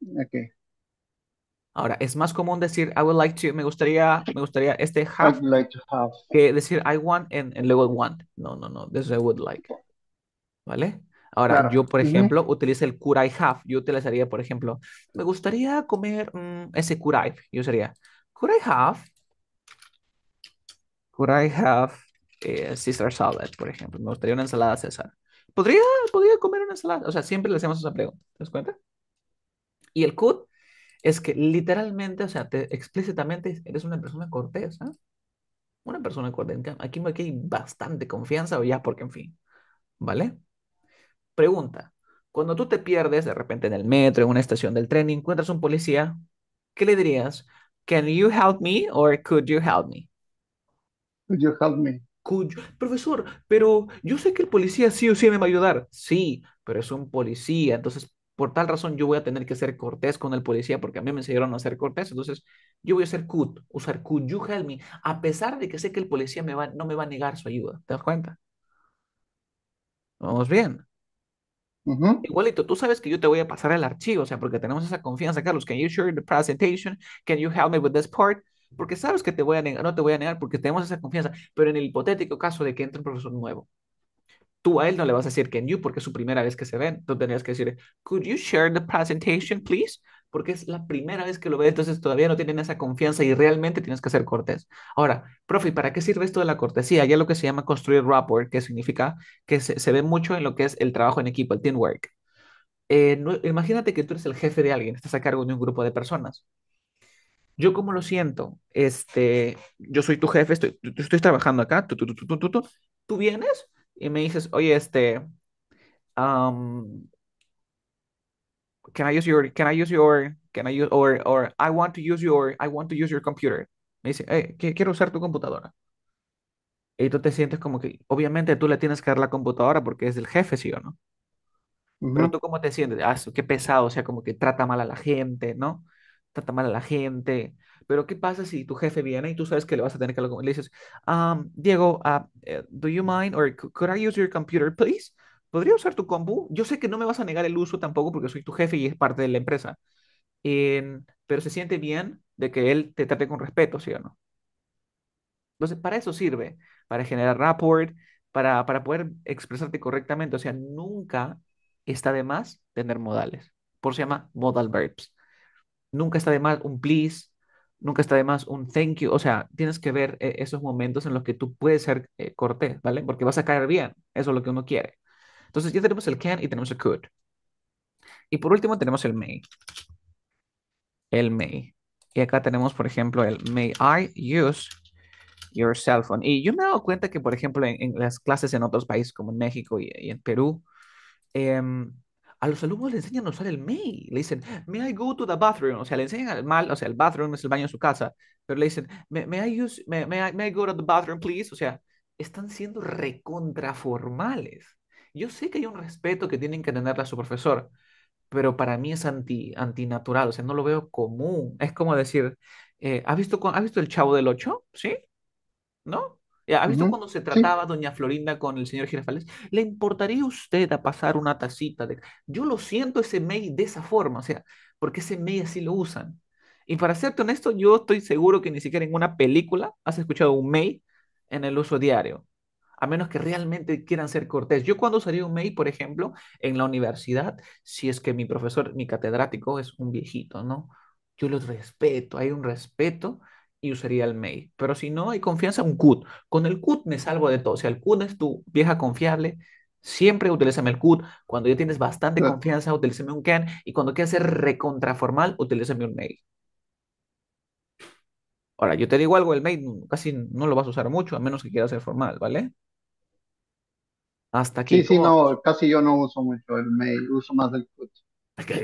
Ok Ahora, es más común decir I would like to, me gustaría, me gustaría este have, que decir I want and, luego want. No, no, no, this I would like. ¿Vale? Ahora, yo, por ejemplo, utilizo el could I have. Yo utilizaría, por ejemplo, me gustaría comer mm, ese could I. Yo sería, could I have, could I have a eh, Caesar salad, por ejemplo. Me gustaría una ensalada César. ¿Podría, podría comer una ensalada? O sea, siempre le hacemos esa pregunta. ¿Te das cuenta? Y el could es que literalmente, o sea, te, explícitamente eres una persona cortés, ¿eh? Una persona cortés. Aquí, aquí hay bastante confianza, o ya, porque en fin, ¿vale? Pregunta. Cuando tú te pierdes de repente en el metro, en una estación del tren y encuentras un policía, ¿qué le dirías? Can you help me or could you help me? Could you help me? you... profesor, pero yo sé que el policía sí o sí me va a ayudar. Sí, pero es un policía, entonces por tal razón yo voy a tener que ser cortés con el policía porque a mí me enseñaron a ser cortés. Entonces yo voy a ser cut, usar could you help me, a pesar de que sé que el policía me va, no me va a negar su ayuda. ¿Te das cuenta? Vamos bien. Igualito, tú sabes que yo te voy a pasar el archivo, o sea, porque tenemos esa confianza, Carlos. Can you share the presentation? Can you help me with this part? Porque sabes que te voy a no te voy a negar porque tenemos esa confianza, pero en el hipotético caso de que entre un profesor nuevo, tú a él no le vas a decir can you porque es su primera vez que se ven. Tú tendrías que decir, could you share the presentation, please? Porque es la primera vez que lo ve, entonces todavía no tienen esa confianza y realmente tienes que ser cortés. Ahora, profe, ¿para qué sirve esto de la cortesía? Ya lo que se llama construir rapport, que significa que se, ve mucho en lo que es el trabajo en equipo, el teamwork. Eh, imagínate que tú eres el jefe de alguien, estás a cargo de un grupo de personas. Yo como lo siento, este, yo soy tu jefe, estoy, trabajando acá, tú vienes, y me dices, oye, este, um, can I use your, can I use your, can I use, or, or I want to use your, I want to use your computer. Me dice, hey, quiero usar tu computadora. Y tú te sientes como que, obviamente tú le tienes que dar la computadora porque es del jefe, ¿sí o no? Pero tú cómo te sientes, ah, qué pesado, o sea, como que trata mal a la gente, ¿no? Trata mal a la gente, pero ¿qué pasa si tu jefe viene y tú sabes que le vas a tener que algo Le dices, Diego, uh, do you mind or could I use your computer, please? ¿Podría usar tu compu? Yo sé que no me vas a negar el uso tampoco porque soy tu jefe y es parte de la empresa. Em, pero se siente bien de que él te trate con respeto, ¿sí o no? Entonces, para eso sirve, para generar rapport, para, para poder expresarte correctamente. O sea, nunca está de más tener modales. Por eso se llama modal verbs. Nunca está de más un please, nunca está de más un thank you. O sea, tienes que ver eh, esos momentos en los que tú puedes ser eh, cortés, ¿vale? Porque vas a caer bien. Eso es lo que uno quiere. Entonces ya tenemos el can y tenemos el could. Y por último tenemos el may. El may. Y acá tenemos, por ejemplo, el may I use your cell phone. Y yo me he dado cuenta que, por ejemplo, en, las clases en otros países como en México y, en Perú, em, a los alumnos le enseñan a usar el may. Le dicen, may I go to the bathroom? O sea, le enseñan al mal, o sea, el bathroom es el baño en su casa, pero le dicen, may, I, use, may, I, go to the bathroom, please? O sea, están siendo recontraformales. Yo sé que hay un respeto que tienen que tenerle a su profesor, pero para mí es anti, antinatural, o sea, no lo veo común. Es como decir, eh, ¿has, visto, ¿has visto el Chavo del 8 ¿Sí? ¿No? Eh, ¿Ha visto cuando se trataba doña Florinda con el señor Girafales? ¿Le importaría usted a pasar una tacita? De... Yo lo siento ese mail de esa forma, o sea, porque ese mail así lo usan. Y para serte honesto, yo estoy seguro que ni siquiera en una película has escuchado un mail en el uso diario, a menos que realmente quieran ser cortés. Yo cuando usaría un mail, por ejemplo, en la universidad, si es que mi profesor, mi catedrático es un viejito, ¿no? Yo los respeto, hay un respeto y usaría el mail, Pero si no hay confianza, un CUT. Con el CUT me salgo de todo. si sea, el CUT es tu vieja confiable, siempre utilízame el CUT. Cuando ya tienes bastante confianza, utilízame un CAN. Y cuando quieras ser recontraformal, utilízame un mail Ahora, yo te digo algo, el mail casi no lo vas a usar mucho, a menos que quieras ser formal, ¿vale? Hasta aquí. Sí, sí, no, casi yo no uso mucho el mail, uso más el CUT.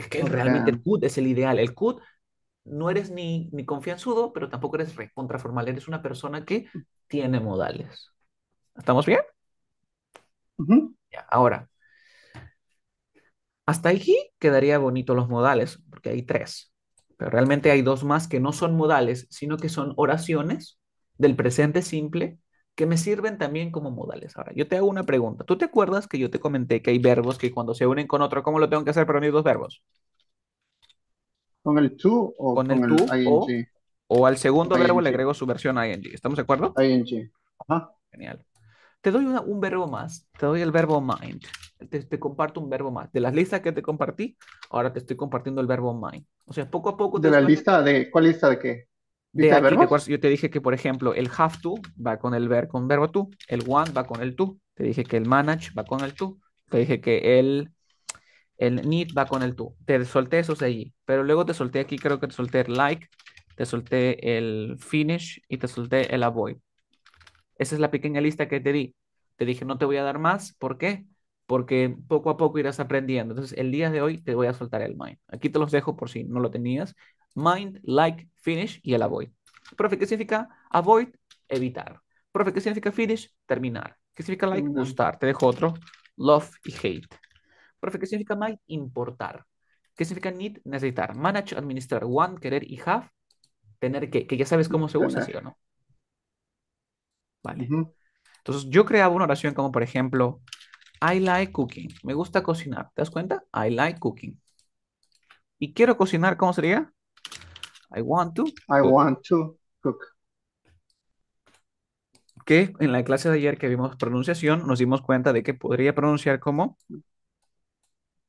que realmente el CUT es el ideal. El CUT no eres ni, ni confianzudo, pero tampoco eres contraformal. eres una persona que tiene modales. ¿Estamos bien? ahora, hasta aquí quedaría bonito los modales, porque hay tres, pero realmente hay dos más que no son modales, sino que son oraciones del presente simple que me sirven también como modales. Ahora, yo te hago una pregunta. ¿Tú te acuerdas que yo te comenté que hay verbos que cuando se unen con otro, ¿cómo lo tengo que hacer para unir dos verbos? ¿Con el to o con, el, to O, al segundo verbo le agrego su versión ing. ¿Estamos de acuerdo? ing. Ajá. Genial. Te doy un verbo más. Te doy el verbo mind. Te, comparto un verbo más. De las listas que te compartí, ahora te estoy compartiendo el verbo mind. O sea, poco a poco. ¿De la lista de cuál lista de qué? ¿Lista de, yo te dije que, por ejemplo, el have to va con el ver, con verbo to, el want va con el to, te dije que el manage va con el to, te dije que el el need va con el to. Te solté esos allí, pero luego te solté aquí, creo que te solté el like, te solté el finish y te solté el avoid. Esa es la pequeña lista que te di. Te dije, no te voy a dar más. ¿Por qué? Porque poco a poco irás aprendiendo. Entonces, el día de hoy te voy a soltar el mind. Aquí te los dejo por si no lo tenías. Mind, like, finish y el avoid. Profe, ¿qué significa avoid? Evitar. Profe, ¿qué significa finish? Terminar. ¿Qué significa like? Gustar. Te dejo otro. Love y hate. Profe, ¿qué significa might? Importar. ¿Qué significa need? Necesitar. Manage, administrar. Want, querer y have, tener que. Que ya sabes cómo se usa, ¿sí o no? Vale. Entonces, yo creaba una oración como, por ejemplo, I like cooking. Me gusta cocinar. ¿Te das cuenta? I like cooking. Y quiero cocinar, ¿cómo sería? I want to. I want to cook. Que en la clase de ayer que vimos pronunciación, nos dimos cuenta de que podría pronunciar como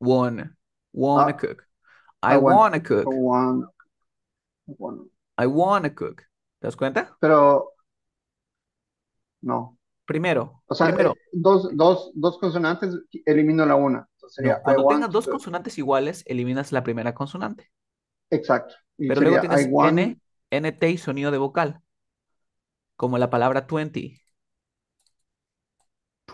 Wanna. Ah, ah, wanna cook. I, want wanna, cook. One, I wanna cook. ¿Te das cuenta? Pero no. Primero. O sea, primero. Eh, dos, dos, dos consonantes, elimino la una. cuando tengas dos consonantes iguales, eliminas la primera consonante. Exacto. Pero luego tienes N, NT y sonido de vocal. Como la palabra 20.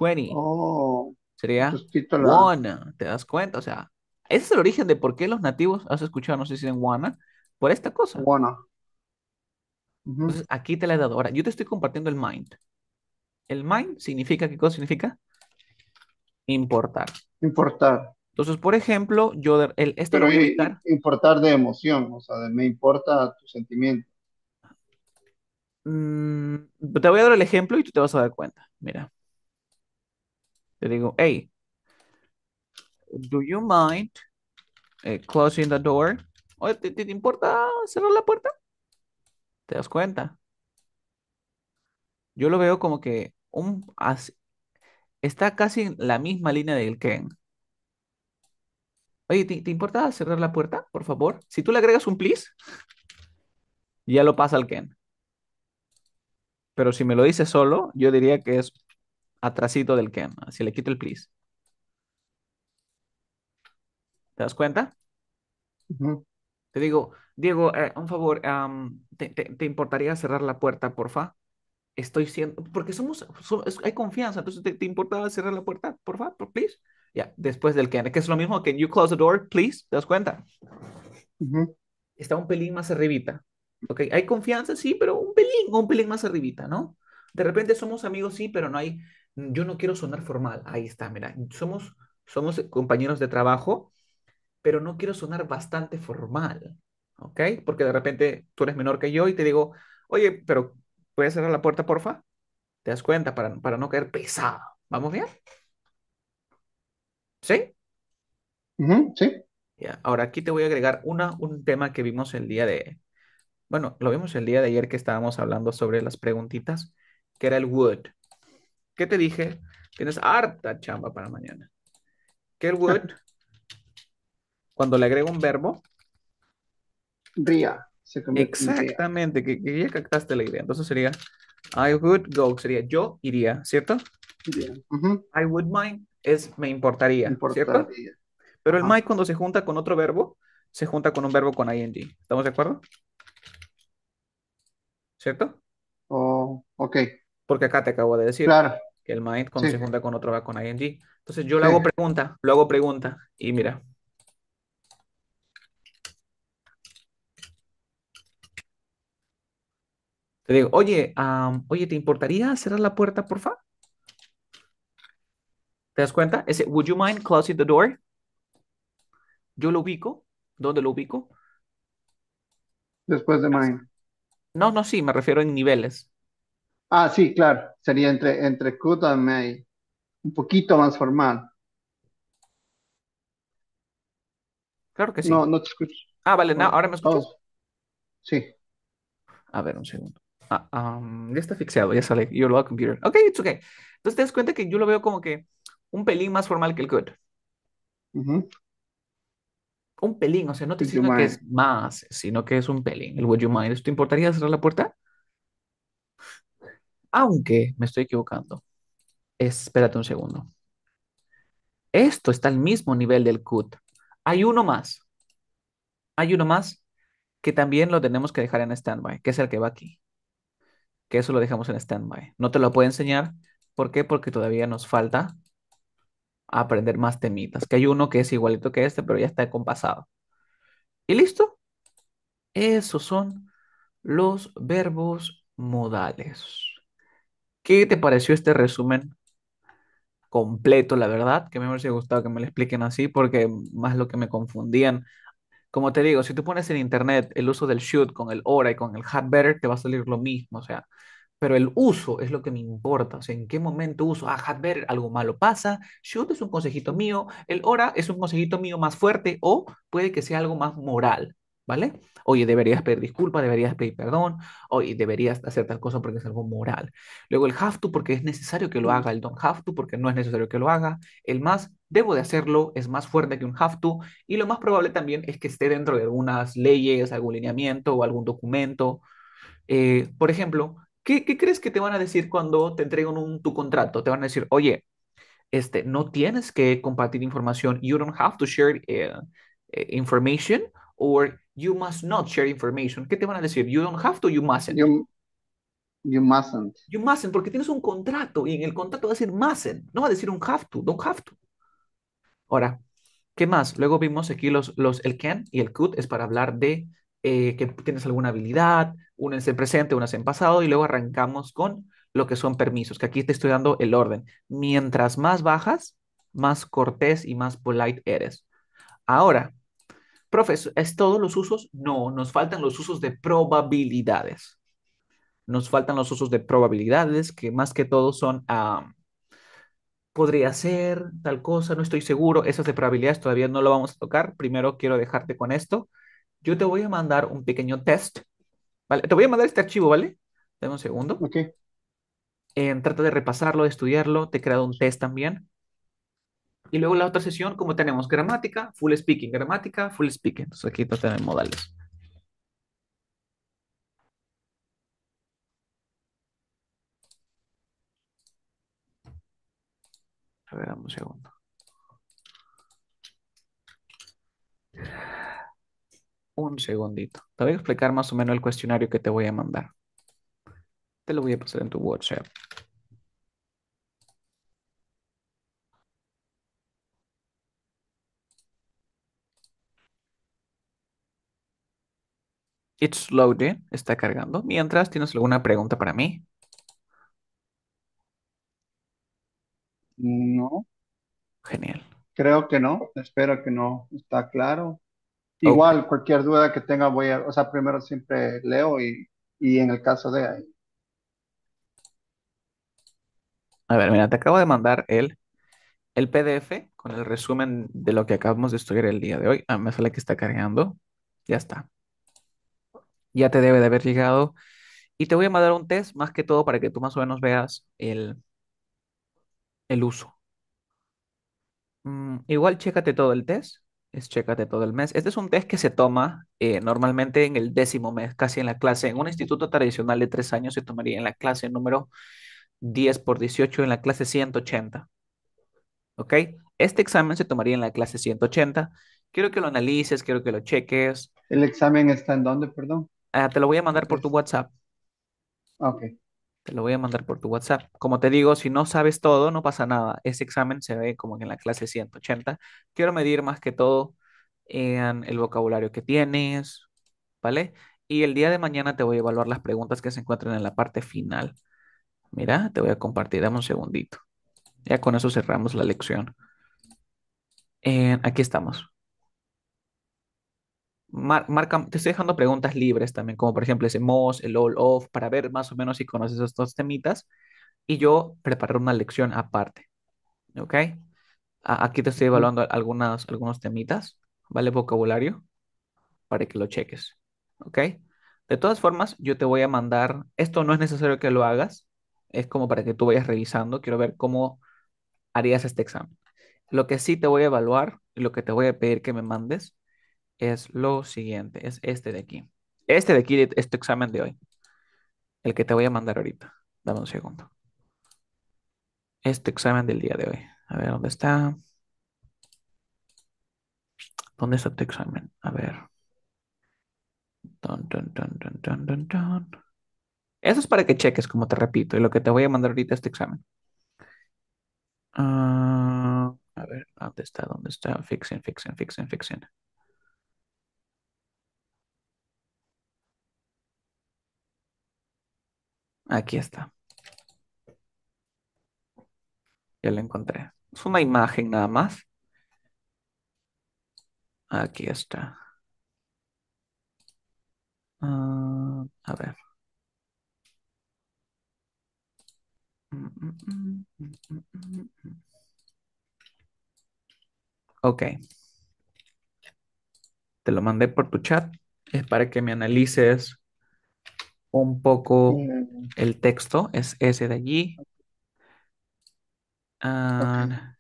20. Oh. Sería Wana, pues ¿te das cuenta? O sea, ese es el origen de por qué los nativos, has escuchado, no sé si dicen Wana, por esta cosa. Wana. Entonces, aquí te la he dado. Ahora, yo te estoy compartiendo el mind. El mind significa, ¿qué cosa significa? Importar. Importar. Entonces, por ejemplo, yo el, esto importar de emoción, o sea, de me importa tu sentimiento. Mm, te voy a dar el ejemplo y tú te vas a dar cuenta. Mira. Te digo, hey, do you mind eh, closing the door? te, importa cerrar la puerta? ¿Te das cuenta? Yo lo veo como que un, está casi en la misma línea del Ken. Oye, ¿te, ¿te, importa cerrar la puerta, por favor? Si tú le agregas un please, ya lo pasa al Ken. Pero si me lo dice solo, yo diría que es atrasito del Ken. así le quito el please. ¿Te das cuenta? Te digo, Diego, eh, un favor, te, importaría cerrar la puerta, porfa? Estoy siendo, porque somos, hay confianza, entonces, ¿te, te importaba cerrar la puerta, porfa, por please? Ya, después del Ken. que es lo mismo que you close the door, please, ¿te das cuenta? Está un pelín más arribita, ¿ok? Hay confianza, sí, pero un pelín, un pelín más arribita, ¿no? De repente somos amigos, sí, pero no hay, yo no quiero sonar formal. Ahí está, mira, somos, somos compañeros de trabajo, pero no quiero sonar bastante formal, ¿ok? Porque de repente tú eres menor que yo y te digo, oye, pero ¿puedes cerrar la puerta, porfa? ¿Te das cuenta? Para, para no caer pesado. ¿Vamos bien? ¿Sí? sí. Ahora aquí te voy a agregar una, un tema que vimos el día de, bueno, lo vimos el día de ayer que estábamos hablando sobre las preguntitas, que era el would. ¿Qué te dije? Tienes harta chamba para mañana. el would, cuando le agrego un verbo. Ría. exactamente, que, ya captaste la idea. Entonces sería, I would go, sería yo iría, ¿cierto? I would mind es me importaría, ¿cierto? Pero el My cuando se junta con otro verbo, se junta con un verbo con ing. ¿Estamos de acuerdo? ¿Cierto? Oh, ok. Porque acá te acabo de decir. Claro el Mind cuando se junta con otro va con ING. Entonces yo le hago pregunta, lo hago pregunta y mira. Te digo, oye, oye, ¿te importaría cerrar la puerta, por favor? ¿Te das cuenta? Ese, would you mind closing the door? Yo lo ubico. ¿Dónde lo ubico? Después de mine. No, no, sí, me refiero en niveles. Ah, sí, claro. Sería entre, entre and May. Un poquito más formal. Claro que sí. No, no te escucho. Ah, vale, no, ahora me escuchas. sí. A ver, un segundo. Ah, um, ya está fixeado, ya sale. hago a computer. Ok, it's okay. Entonces te das cuenta que yo lo veo como que un pelín más formal que el good. Un pelín, o sea, no te digo que es más, sino que es un pelín. El would you mind. ¿Te importaría cerrar la puerta? aunque me estoy equivocando. Espérate un segundo. Esto está al mismo nivel del CUT. Hay uno más. Hay uno más que también lo tenemos que dejar en standby, que es el que va aquí. Que eso lo dejamos en standby. No te lo puedo enseñar. ¿Por qué? Porque todavía nos falta aprender más temitas. Que hay uno que es igualito que este, pero ya está compasado. Y listo. Esos son los verbos modales. ¿Qué te pareció este resumen completo, la verdad? Que me hubiese gustado que me lo expliquen así, porque más lo que me confundían. Como te digo, si tú pones en internet el uso del shoot con el hora y con el had better, te va a salir lo mismo, o sea, pero el uso es lo que me importa, o en qué momento uso, a ah, had better, algo malo pasa, shoot es un consejito mío, el hora es un consejito mío más fuerte o puede que sea algo más moral. ¿vale? Oye, deberías pedir disculpas, deberías pedir perdón, oye, deberías hacer tal cosa porque es algo moral. Luego el have to porque es necesario que lo haga, el don't have to porque no es necesario que lo haga, el más debo de hacerlo es más fuerte que un have to y lo más probable también es que esté dentro de algunas leyes, algún lineamiento o algún documento. Eh, por ejemplo, ¿qué, crees que te van a decir cuando te entregan tu contrato? Te van a decir, oye, este, no tienes que compartir información, you don't have to share eh, eh, information or you must not share information. ¿Qué te van a decir? You don't have to, you mustn't. You, mustn't. You mustn't, porque tienes un contrato y en el contrato va a decir mustn't, no va a decir un have to, don't have to. Ahora, ¿qué más? Luego vimos aquí los, los el can y el could es para hablar de eh, que tienes alguna habilidad, una en presente, Unas en pasado, y luego arrancamos con lo que son permisos, que aquí te estoy dando el orden. Mientras más bajas, más cortés y más polite eres. Ahora, Profesor, ¿es todos los usos? No, nos faltan los usos de probabilidades. Nos faltan los usos de probabilidades que más que todo son, ah, podría ser tal cosa, no estoy seguro, esas de probabilidades todavía no lo vamos a tocar. Primero quiero dejarte con esto. Yo te voy a mandar un pequeño test. ¿vale? Te voy a mandar este archivo, ¿vale? Dame un segundo. Ok. Eh, trata de repasarlo, de estudiarlo. Te he creado un test también. Y luego la otra sesión, como tenemos gramática, full speaking, gramática, full speaking. Entonces aquí tenemos modales. A ver, un segundo. Un segundito. Te voy a explicar más o menos el cuestionario que te voy a mandar. Te lo voy a pasar en tu WhatsApp. It's loading, está cargando. Mientras, ¿tienes alguna pregunta para mí? No, Genial. creo que no. Espero que no. Está claro. Igual, cualquier duda que tenga, voy a, o sea, primero siempre leo y, en el caso de ahí. a ver, mira, te acabo de mandar el, el PDF con el resumen de lo que acabamos de estudiar el día de hoy. Ah, me sale que está cargando. Ya está ya te debe de haber llegado. Y te voy a mandar un test más que todo para que tú más o menos veas el, el uso. Mm, igual, chécate todo el test. Es chécate todo el mes. Este es un test que se toma eh, normalmente en el décimo mes, casi en la clase. En un instituto tradicional de tres años se tomaría en la clase número 10 por 18, en la clase 180. ¿Ok? Este examen se tomaría en la clase 180. Quiero que lo analices, quiero que lo cheques. ¿El examen está en dónde, perdón? Ah, te lo voy a mandar por tu WhatsApp. Ok. Te lo voy a mandar por tu WhatsApp. Como te digo, si no sabes todo, no pasa nada. Ese examen se ve como en la clase 180. Quiero medir más que todo en el vocabulario que tienes, ¿vale? Y el día de mañana te voy a evaluar las preguntas que se encuentran en la parte final. Mira, te voy a compartir, dame un segundito. Ya con eso cerramos la lección. Eh, aquí estamos marca te estoy dejando preguntas libres también, como por ejemplo ese MOS, el all off, para ver más o menos si conoces estos temitas. Y yo preparo una lección aparte. ¿Ok? aquí te estoy evaluando algunas, algunos temitas, ¿vale? Vocabulario, para que lo cheques. ¿Ok? De todas formas, yo te voy a mandar, esto no es necesario que lo hagas, es como para que tú vayas revisando, quiero ver cómo harías este examen. Lo que sí te voy a evaluar, y lo que te voy a pedir que me mandes es lo siguiente, es este de aquí. Este de aquí, es este examen de hoy. El que te voy a mandar ahorita. Dame un segundo. Este examen del día de hoy. A ver, ¿dónde está? ¿Dónde está tu examen? A ver. Eso es para que cheques, como te repito, y lo que te voy a mandar ahorita este examen. Ah, a ver, ¿dónde está? ¿Dónde está? Fixing, fixing, fixing, fixing. Aquí está. Ya la encontré. Es una imagen nada más. Aquí está. Ah, a ver. Ok. Te lo mandé por tu chat. Es para que me analices un poco mm. el texto, es ese de allí. Ah,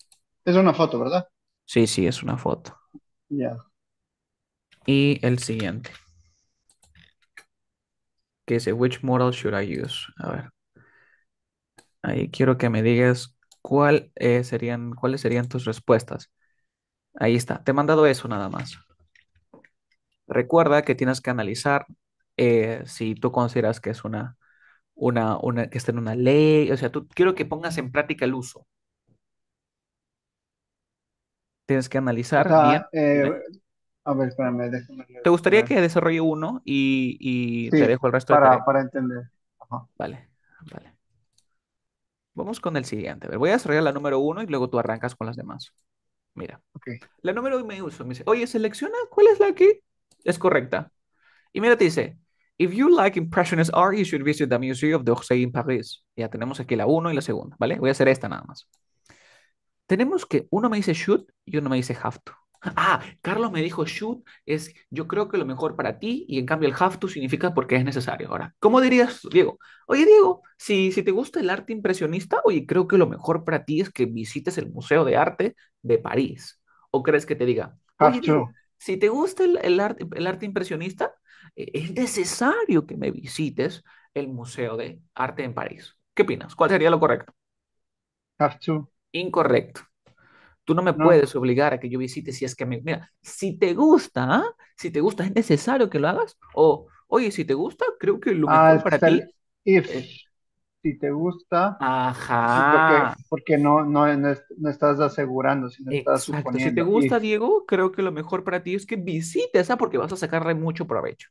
es una foto, ¿verdad? sí, sí, es una foto. Y el siguiente, que dice, Which model should I use? A ver, ahí quiero que me digas cuál, eh, serían, cuáles serían tus respuestas. Ahí está, te he mandado eso nada más. Recuerda que tienes que analizar eh, si tú consideras que es una, una, que está en una ley, o sea, tú quiero que pongas en práctica el uso. Tienes que analizar eh, a ver, espérame, ¿Te gustaría que desarrolle uno y, y te dejo el resto para, para entender. Vale, vale. Vamos con el siguiente. voy a desarrollar la número uno y luego tú arrancas con las demás. Mira. La número uno me uso. Me dice, oye, selecciona cuál es la que es correcta. Y mira, te dice, If you like Impressionist art, you should visit the Museum of d'Orsay in Paris. Ya tenemos aquí la 1 y la segunda, ¿vale? Voy a hacer esta nada más. Tenemos que uno me dice should y uno me dice have to. Ah, Carlos me dijo should es yo creo que lo mejor para ti y en cambio el have to significa porque es necesario. Ahora, ¿cómo dirías, Diego? Oye, Diego, si, si te gusta el arte impresionista, oye, creo que lo mejor para ti es que visites el Museo de Arte de París. ¿O crees que te diga? si te gusta el, el, arte, el arte impresionista, eh, es necesario que me visites el Museo de Arte en París. ¿Qué opinas? ¿Cuál sería lo correcto? Have Incorrecto. Tú no me puedes obligar a que yo visite si es que me... Mira, si te gusta, si te gusta, ¿es necesario que lo hagas? O, oye, si te gusta, creo que lo mejor ah, para ti si te gusta. Ajá. Porque, porque no, no, no, estás asegurando, sino estás suponiendo. Si te gusta, Diego, creo que lo mejor para ti es que visites esa porque vas a sacarle mucho provecho.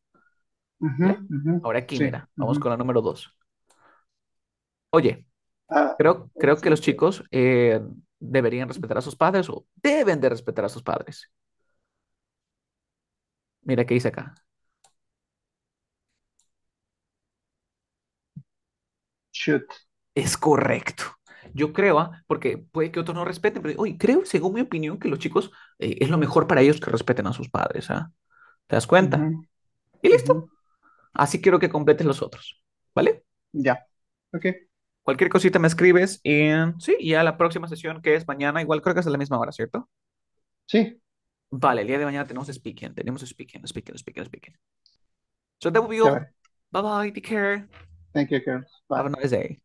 Ahora, aquí, mira, vamos con la número dos. Oye, ah, creo, creo que los chicos eh, deberían respetar a sus padres o deben de respetar a sus padres. Mira qué dice acá. Es correcto. Yo creo, ¿ah? porque puede que otros no respeten, pero hoy creo, según mi opinión, que los chicos eh, es lo mejor para ellos que respeten a sus padres. ¿ah? ¿Te das cuenta? Y listo. Así quiero que completes los otros. ¿Vale? Ya. Ok. Cualquier cosita me escribes y sí, y a la próxima sesión que es mañana, igual creo que es a la misma hora, ¿cierto? Sí. Vale, el día de mañana tenemos speaking, tenemos speaking, speaking, speaking, speaking. So that will be all. Bye bye, take care. Thank you, Kiran. Bye. Have a nice day.